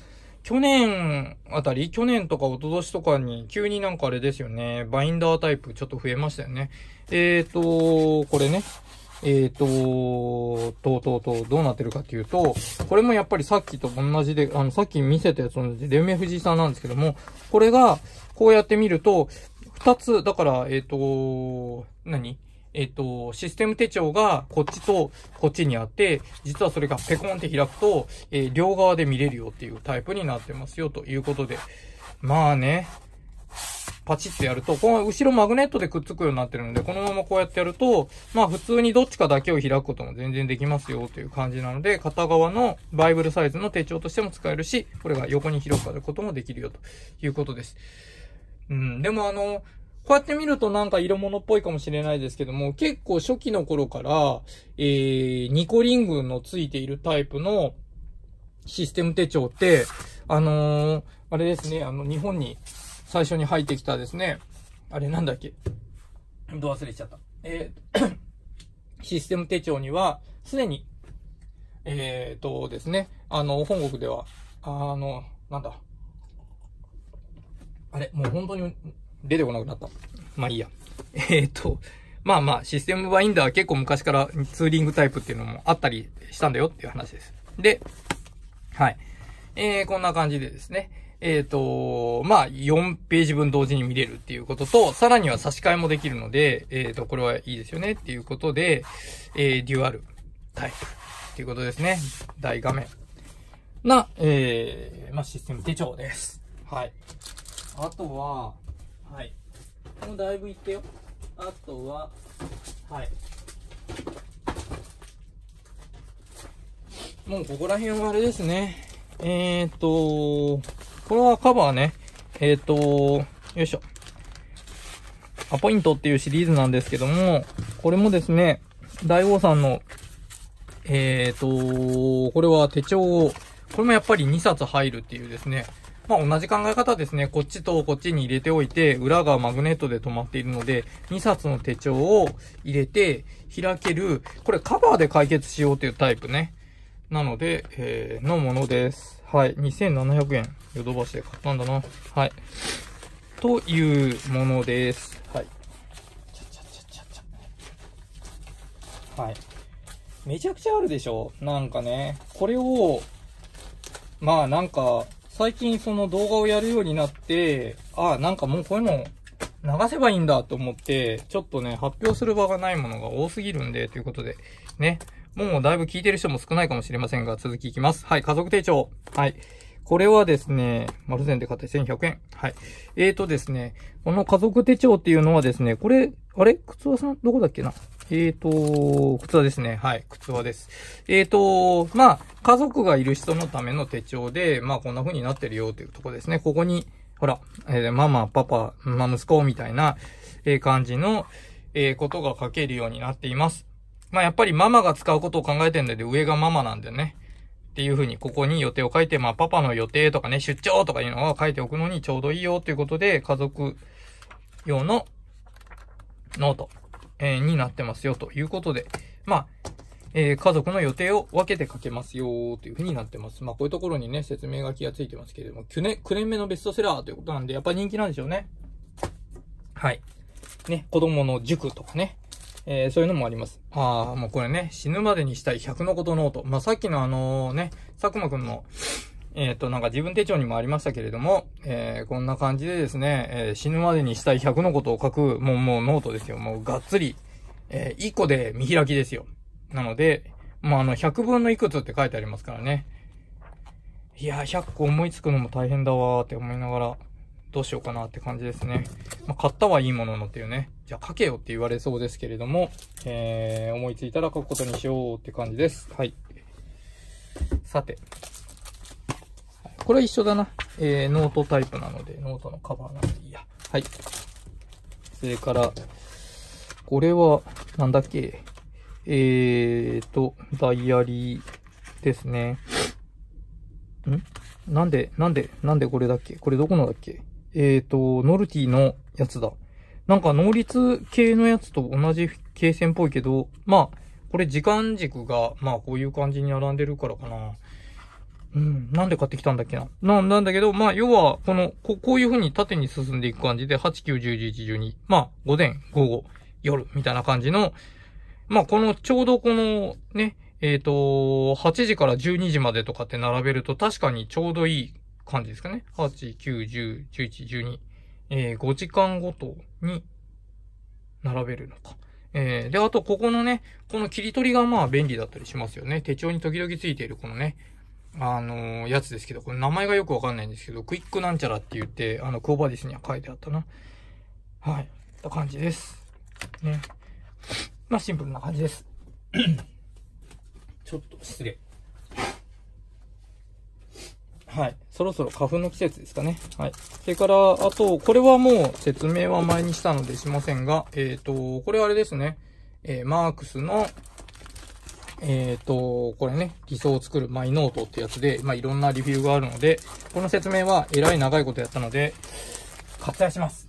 去年あたり去年とか一昨年とかに急になんかあれですよね。バインダータイプちょっと増えましたよね。えっ、ー、と、これね。えっ、ー、と、とうとうとどうなってるかっていうと、これもやっぱりさっきと同じで、あの、さっき見せたやつのレメフジさんなんですけども、これが、こうやって見ると、二つ、だから、えっ、ー、と、何えっと、システム手帳がこっちとこっちにあって、実はそれがペコンって開くと、えー、両側で見れるよっていうタイプになってますよということで。まあね、パチってやると、この後ろマグネットでくっつくようになってるので、このままこうやってやると、まあ普通にどっちかだけを開くことも全然できますよという感じなので、片側のバイブルサイズの手帳としても使えるし、これが横に広くることもできるよということです。うん、でもあの、こうやって見るとなんか色物っぽいかもしれないですけども、結構初期の頃から、えー、ニコリングのついているタイプのシステム手帳って、あのー、あれですね、あの、日本に最初に入ってきたですね、あれなんだっけ、ど忘れちゃった。えー システム手帳には、すでに、えっ、とですね、あの、本国では、あの、なんだ、あれ、もう本当に出てこなくなった。まあいいや。えっ、ー、と、まあまあ、システムバインダーは結構昔からツーリングタイプっていうのもあったりしたんだよっていう話です。で、はい。えー、こんな感じでですね。えっ、ー、と、まあ、4ページ分同時に見れるっていうことと、さらには差し替えもできるので、えっ、ー、と、これはいいですよねっていうことで、えー、デュアルタイプっていうことですね。大画面な、えー、まあ、システム手帳です。はい。あとは、はいもうだいぶいってよあとははいもうここら辺はあれですねえー、っとこれはカバーねえー、っとよいしょアポイントっていうシリーズなんですけども、これもですね、大王さんの、えーと、これは手帳を、これもやっぱり2冊入るっていうですね、まあ、同じ考え方ですね。こっちとこっちに入れておいて、裏がマグネットで止まっているので、2冊の手帳を入れて、開ける、これカバーで解決しようというタイプね。なので、えー、のものです。はい。2700円、ヨドバシで買ったんだな。はい。というものです。はい。はい。めちゃくちゃあるでしょなんかね。これを、まあなんか、最近その動画をやるようになって、ああ、なんかもうこういうの流せばいいんだと思って、ちょっとね、発表する場がないものが多すぎるんで、ということで、ね。もうだいぶ聞いてる人も少ないかもしれませんが、続きいきます。はい、家族手帳。はい。これはですね、丸善で買って1100円。はい。えーとですね、この家族手帳っていうのはですね、これ、あれ靴はさん、どこだっけなえっ、ー、と、靴はですね。はい、靴はです。えっ、ー、と、まあ、家族がいる人のための手帳で、まあ、こんな風になってるよというとこですね。ここに、ほら、えー、ママ、パパ、まあ、息子みたいな、え感じの、えことが書けるようになっています。まあ、やっぱりママが使うことを考えてるんだで、上がママなんでね。っていう風に、ここに予定を書いて、まあ、パパの予定とかね、出張とかいうのは書いておくのにちょうどいいよということで、家族用のノートえー、になってますよということで、まあ、えー、家族の予定を分けて書けますよというふうになってます。まあ、こういうところにね、説明書きがついてますけれども、9年、9年目のベストセラーということなんで、やっぱ人気なんでしょうね。はい。ね、子供の塾とかね、えー、そういうのもあります。ああ、もうこれね、死ぬまでにしたい100のことノート。まあ、さっきのあのね、佐久間くんの、えっ、と、なんか自分手帳にもありましたけれども、えー、こんな感じでですね、えー、死ぬまでにしたい100のことを書く、もう、もうノートですよ。もうがっつり、えー、1個で見開きですよ。なので、まあ、あの、100分のいくつって書いてありますからね。いや100個思いつくのも大変だわーって思いながら、どうしようかなって感じですね。まあ、買ったはいいもののっていうね。じゃあ書けよって言われそうですけれども、えー、思いついたら書くことにしようって感じです。はい。さて。これは一緒だな。えー、ノートタイプなので、ノートのカバーなんでいいや。はい。それから、これは、なんだっけ。えーと、ダイアリーですね。んなんで、なんで、なんでこれだっけこれどこのだっけえーと、ノルティのやつだ。なんか、能率系のやつと同じ形線っぽいけど、まあ、これ時間軸が、まあ、こういう感じに並んでるからかな。うん、なんで買ってきたんだっけな。な、なんだけど、まあ、要は、この、こ、こういう風に縦に進んでいく感じで、8、9、10、11、12、まあ、午前、午後、夜、みたいな感じの、まあ、この、ちょうどこの、ね、えっ、ー、と、8時から12時までとかって並べると、確かにちょうどいい感じですかね。8、9、10、11、12、えー、5時間ごとに、並べるのか。えー、で、あと、ここのね、この切り取りがまあ便利だったりしますよね。手帳に時々ついているこのね、あの、やつですけど、これ名前がよくわかんないんですけど、クイックなんちゃらって言って、あの、クオバディスには書いてあったな。はい。った感じです。ね。まあ、シンプルな感じです。ちょっと失礼。はい。そろそろ花粉の季節ですかね。はい。それから、あと、これはもう説明は前にしたのでしませんが、えっ、ー、と、これあれですね。えー、マークスの、えっ、ー、と、これね、偽装を作るマイノートってやつで、まあ、いろんなレビューがあるので、この説明はえらい長いことやったので、割愛します。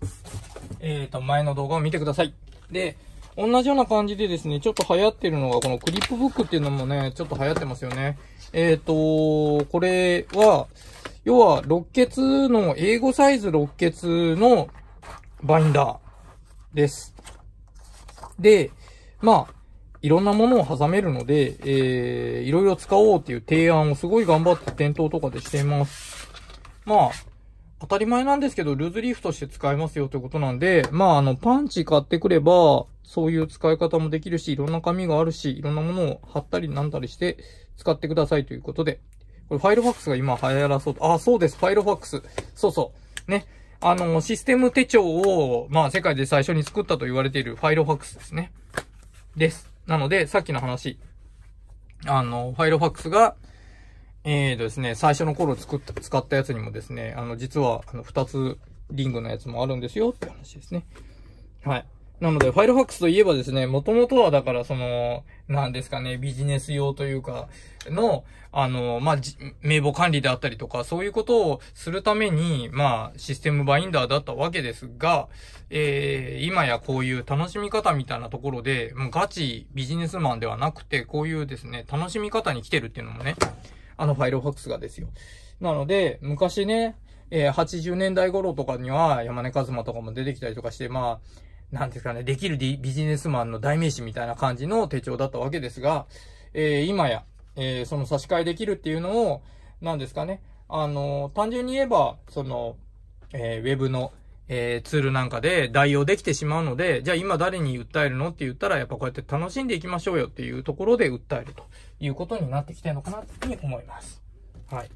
えっ、ー、と、前の動画を見てください。で、同じような感じでですね、ちょっと流行ってるのが、このクリップブックっていうのもね、ちょっと流行ってますよね。えっ、ー、と、これは、要は、6ツの、英語サイズ6ツのバインダーです。で、まあ、いろんなものを挟めるので、えー、いろいろ使おうっていう提案をすごい頑張って店頭とかでしています。まあ、当たり前なんですけど、ルーズリーフとして使えますよということなんで、まあ、あの、パンチ買ってくれば、そういう使い方もできるし、いろんな紙があるし、いろんなものを貼ったりなんだりして、使ってくださいということで。これ、ファイルファックスが今流行らそうと。あ、そうです、ファイルファックス。そうそう。ね。あの、システム手帳を、まあ、世界で最初に作ったと言われているファイルファックスですね。です。なので、さっきの話、あの、ファイルファックスが、えーとですね、最初の頃作った、使ったやつにもですね、あの、実は、あの、二つリングのやつもあるんですよって話ですね。はい。なので、ファイルファックスといえばですね、もともとはだからその、なんですかね、ビジネス用というか、の、あの、まあ、名簿管理であったりとか、そういうことをするために、まあ、システムバインダーだったわけですが、えー、今やこういう楽しみ方みたいなところで、もうガチビジネスマンではなくて、こういうですね、楽しみ方に来てるっていうのもね、あのファイルファックスがですよ。なので、昔ね、えー、80年代頃とかには山根和馬とかも出てきたりとかして、まあ、なんですかね、できるビジネスマンの代名詞みたいな感じの手帳だったわけですが、えー、今や、えー、その差し替えできるっていうのを、なんですかね、あのー、単純に言えば、その、えー、ウェブの、えー、ツールなんかで代用できてしまうので、じゃあ今誰に訴えるのって言ったら、やっぱこうやって楽しんでいきましょうよっていうところで訴えるということになってきてるのかなって思います。はい。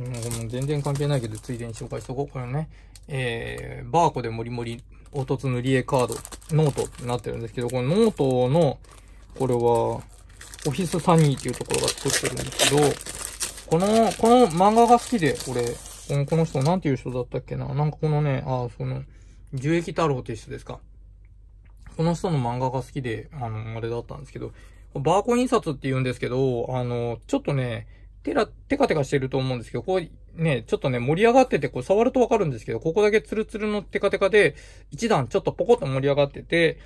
うん、全然関係ないけど、ついでに紹介しとこう。これね。えー、バーコでモリモリ、凹凸塗り絵カード、ノートってなってるんですけど、このノートの、これは、オフィスサニーっていうところが作ってるんですけど、この、この漫画が好きで、俺、このこの人、なんていう人だったっけななんかこのね、あ、その、樹液太郎って人ですか。この人の漫画が好きで、あの、あれだったんですけど、バーコ印刷って言うんですけど、あの、ちょっとね、テラ、テカテカしてると思うんですけど、こう、ね、ちょっとね、盛り上がってて、こう触るとわかるんですけど、ここだけツルツルのテカテカで、一段ちょっとポコッと盛り上がってて、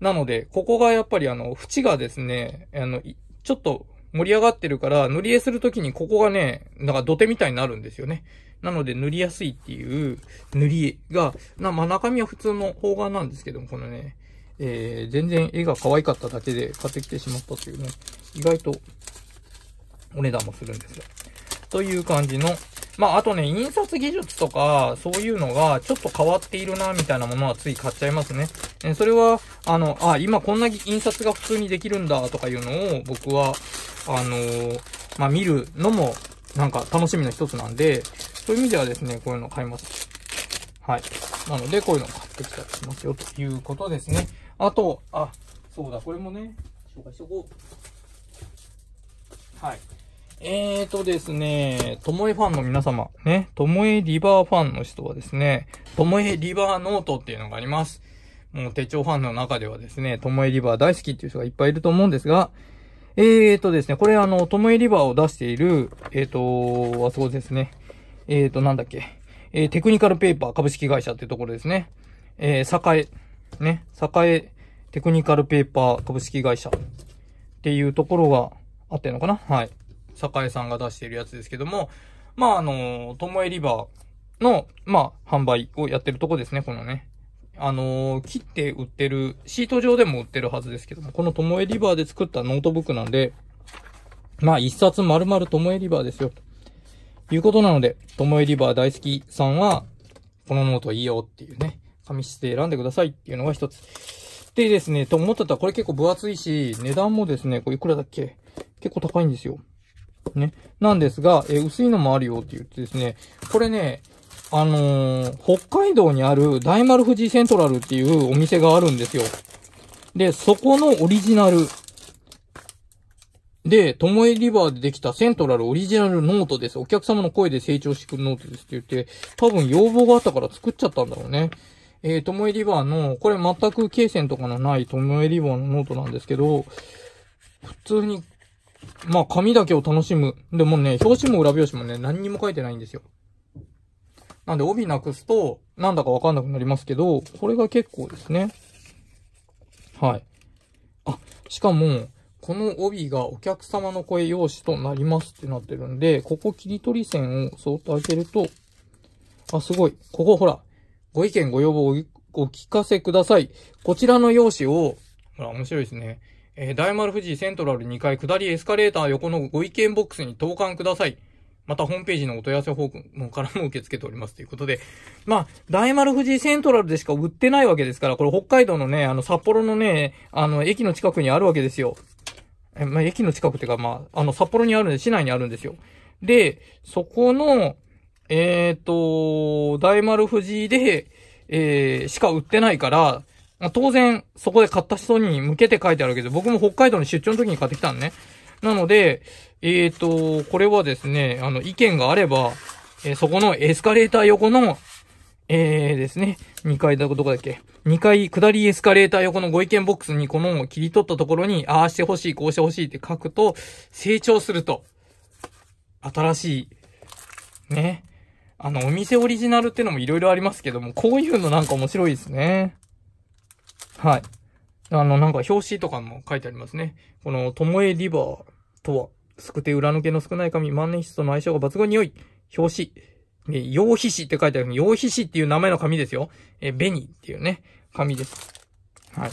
なので、ここがやっぱりあの、縁がですね、あの、ちょっと盛り上がってるから、塗り絵するときにここがね、なんか土手みたいになるんですよね。なので塗りやすいっていう塗り絵が、なまあ、中身は普通の方眼なんですけども、このね、えー、全然絵が可愛かっただけで買ってきてしまったっていうね、意外とお値段もするんですよ。という感じの、まあ、あとね、印刷技術とか、そういうのが、ちょっと変わっているな、みたいなものはつい買っちゃいますね。えそれは、あの、あ、今こんな印刷が普通にできるんだ、とかいうのを、僕は、あのー、まあ、見るのも、なんか楽しみの一つなんで、そういう意味ではですね、こういうの買います。はい。なので、こういうのを買ってきたりしますよ、ということですね。あと、あ、そうだ、これもね、紹介しとこう。はい。えーとですね、ともえファンの皆様、ね、ともえリバーファンの人はですね、ともえリバーノートっていうのがあります。もう手帳ファンの中ではですね、ともえリバー大好きっていう人がいっぱいいると思うんですが、えーとですね、これあの、ともえリバーを出している、えーと、あそこですね、えーと、なんだっけ、えー、テクニカルペーパー株式会社っていうところですね、えー、栄、ね、栄テクニカルペーパー株式会社っていうところがあってんのかなはい。井さんが出してるやつですけども、まあ、あの、ともえリバーの、まあ、販売をやってるとこですね、このね。あの切って売ってる、シート上でも売ってるはずですけども、このともえリバーで作ったノートブックなんで、まあ、一冊丸々ともえリバーですよ。ということなので、ともえリバー大好きさんは、このノートいいよっていうね、紙質で選んでくださいっていうのが一つ。でですね、と思ってたらこれ結構分厚いし、値段もですね、これいくらだっけ結構高いんですよ。ね。なんですが、えー、薄いのもあるよって言ってですね、これね、あのー、北海道にある大丸富士セントラルっていうお店があるんですよ。で、そこのオリジナル。で、ともえリバーでできたセントラルオリジナルノートです。お客様の声で成長してくるノートですって言って、多分要望があったから作っちゃったんだろうね。えー、ともえリバーの、これ全く罫線とかのないともえリバーのノートなんですけど、普通にまあ、紙だけを楽しむ。でもね、表紙も裏表紙もね、何にも書いてないんですよ。なんで、帯なくすと、なんだかわかんなくなりますけど、これが結構ですね。はい。あ、しかも、この帯がお客様の声用紙となりますってなってるんで、ここ切り取り線をそっと開けると、あ、すごい。ここほら、ご意見ご要望をお聞かせください。こちらの用紙を、ほら、面白いですね。えー、大丸富士セントラル2階下りエスカレーター横のご意見ボックスに投函ください。またホームページのお問い合わせフォームからも受け付けておりますということで。まあ、大丸富士セントラルでしか売ってないわけですから、これ北海道のね、あの札幌のね、あの駅の近くにあるわけですよ。え、まあ、駅の近くっていうか、まあ、あの札幌にあるんで、市内にあるんですよ。で、そこの、えっ、ー、と、大丸富士で、えー、しか売ってないから、まあ、当然、そこで買った人に向けて書いてあるけど、僕も北海道に出張の時に買ってきたのね。なので、えっ、ー、と、これはですね、あの、意見があれば、えー、そこのエスカレーター横の、えー、ですね、2階だ、どこだっけ ?2 階、下りエスカレーター横のご意見ボックスにこの切り取ったところに、ああしてほしい、こうしてほしいって書くと、成長すると、新しい、ね。あの、お店オリジナルってのも色々ありますけども、こういうのなんか面白いですね。はい。あの、なんか表紙とかも書いてありますね。この、ともえリバーとは、薄くて裏抜けの少ない紙、万年筆との相性が抜群に良い。表紙。え、洋皮紙って書いてある。洋皮紙っていう名前の紙ですよ。え、ベニっていうね、紙です。はい。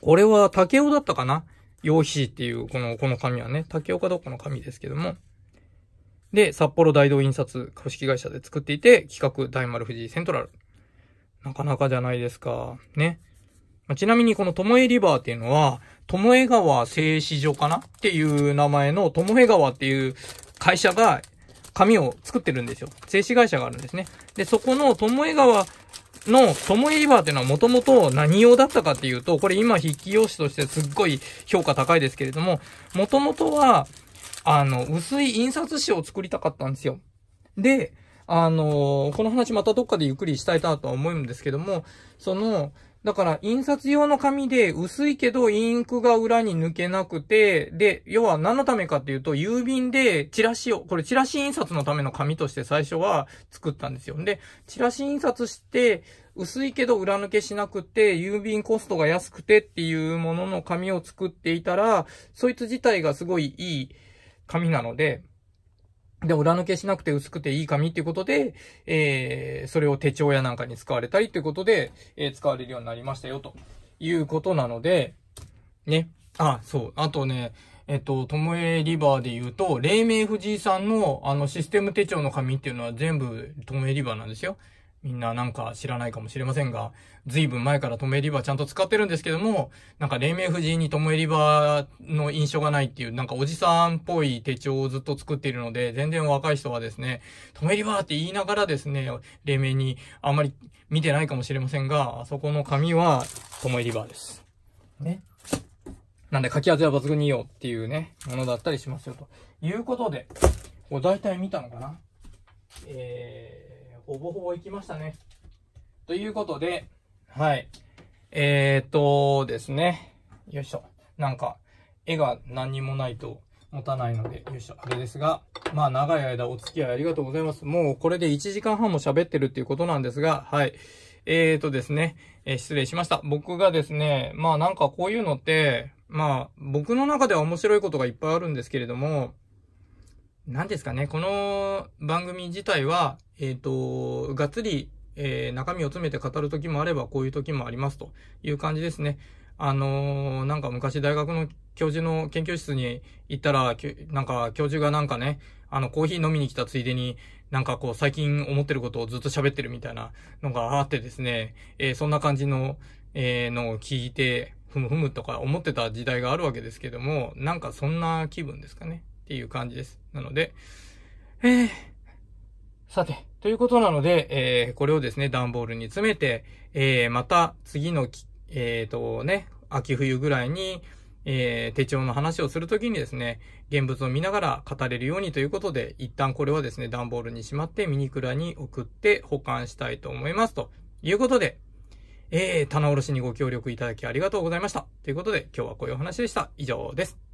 これは竹雄だったかな洋皮紙っていう、この、この紙はね、竹岡どっかの紙ですけども。で、札幌大道印刷株式会社で作っていて、企画大丸富士セントラル。なかなかじゃないですか。ね。まあ、ちなみにこのともえリバーっていうのは、ともえ川製糸所かなっていう名前のともえ川っていう会社が紙を作ってるんですよ。製紙会社があるんですね。で、そこのともえ川のともえリバーっていうのはもともと何用だったかっていうと、これ今筆記用紙としてすっごい評価高いですけれども、もともとは、あの、薄い印刷紙を作りたかったんですよ。で、あのー、この話またどっかでゆっくりしたいなとは思うんですけども、その、だから、印刷用の紙で薄いけどインクが裏に抜けなくて、で、要は何のためかっていうと、郵便でチラシを、これチラシ印刷のための紙として最初は作ったんですよ。で、チラシ印刷して、薄いけど裏抜けしなくて、郵便コストが安くてっていうものの紙を作っていたら、そいつ自体がすごいいい紙なので、で、裏抜けしなくて薄くていい紙っていうことで、えー、それを手帳やなんかに使われたりっいうことで、えー、使われるようになりましたよ、ということなので、ね。あ、そう。あとね、えっと、ともえリバーで言うと、黎明藤井さんのあのシステム手帳の紙っていうのは全部ともえリバーなんですよ。みんななんか知らないかもしれませんが、ずいぶん前から止めリバーちゃんと使ってるんですけども、なんか黎明夫人に止めリバーの印象がないっていう、なんかおじさんっぽい手帳をずっと作っているので、全然若い人はですね、止めリバーって言いながらですね、黎明にあんまり見てないかもしれませんが、あそこの紙は止めリバーです。ね。なんで書き味は抜群にいいよっていうね、ものだったりしますよと。いうことで、これ大体見たのかなえー、ほぼほぼ行きましたね。ということで、はい。えー、っとですね。よいしょ。なんか、絵が何にもないと持たないので、よいしょ。あれですが、まあ長い間お付き合いありがとうございます。もうこれで1時間半も喋ってるっていうことなんですが、はい。えーとですね、えー、失礼しました。僕がですね、まあなんかこういうのって、まあ僕の中では面白いことがいっぱいあるんですけれども、何ですかね、この番組自体は、えっ、ー、と、がっつり、えー、中身を詰めて語る時もあれば、こういう時もありますという感じですね。あのー、なんか昔大学の教授の研究室に行ったら、なんか教授がなんかね、あのコーヒー飲みに来たついでに、なんかこう最近思ってることをずっと喋ってるみたいなのがあってですね、えー、そんな感じの、えー、のを聞いて、ふむふむとか思ってた時代があるわけですけども、なんかそんな気分ですかね。っていう感じです。なので、えー、さて、ということなので、えー、これをですね、段ボールに詰めて、えー、また次のえっ、ー、とね、秋冬ぐらいに、えー、手帳の話をするときにですね、現物を見ながら語れるようにということで、一旦これはですね、段ボールにしまってミニクラに送って保管したいと思います。ということで、えー、棚卸しにご協力いただきありがとうございました。ということで、今日はこういうお話でした。以上です。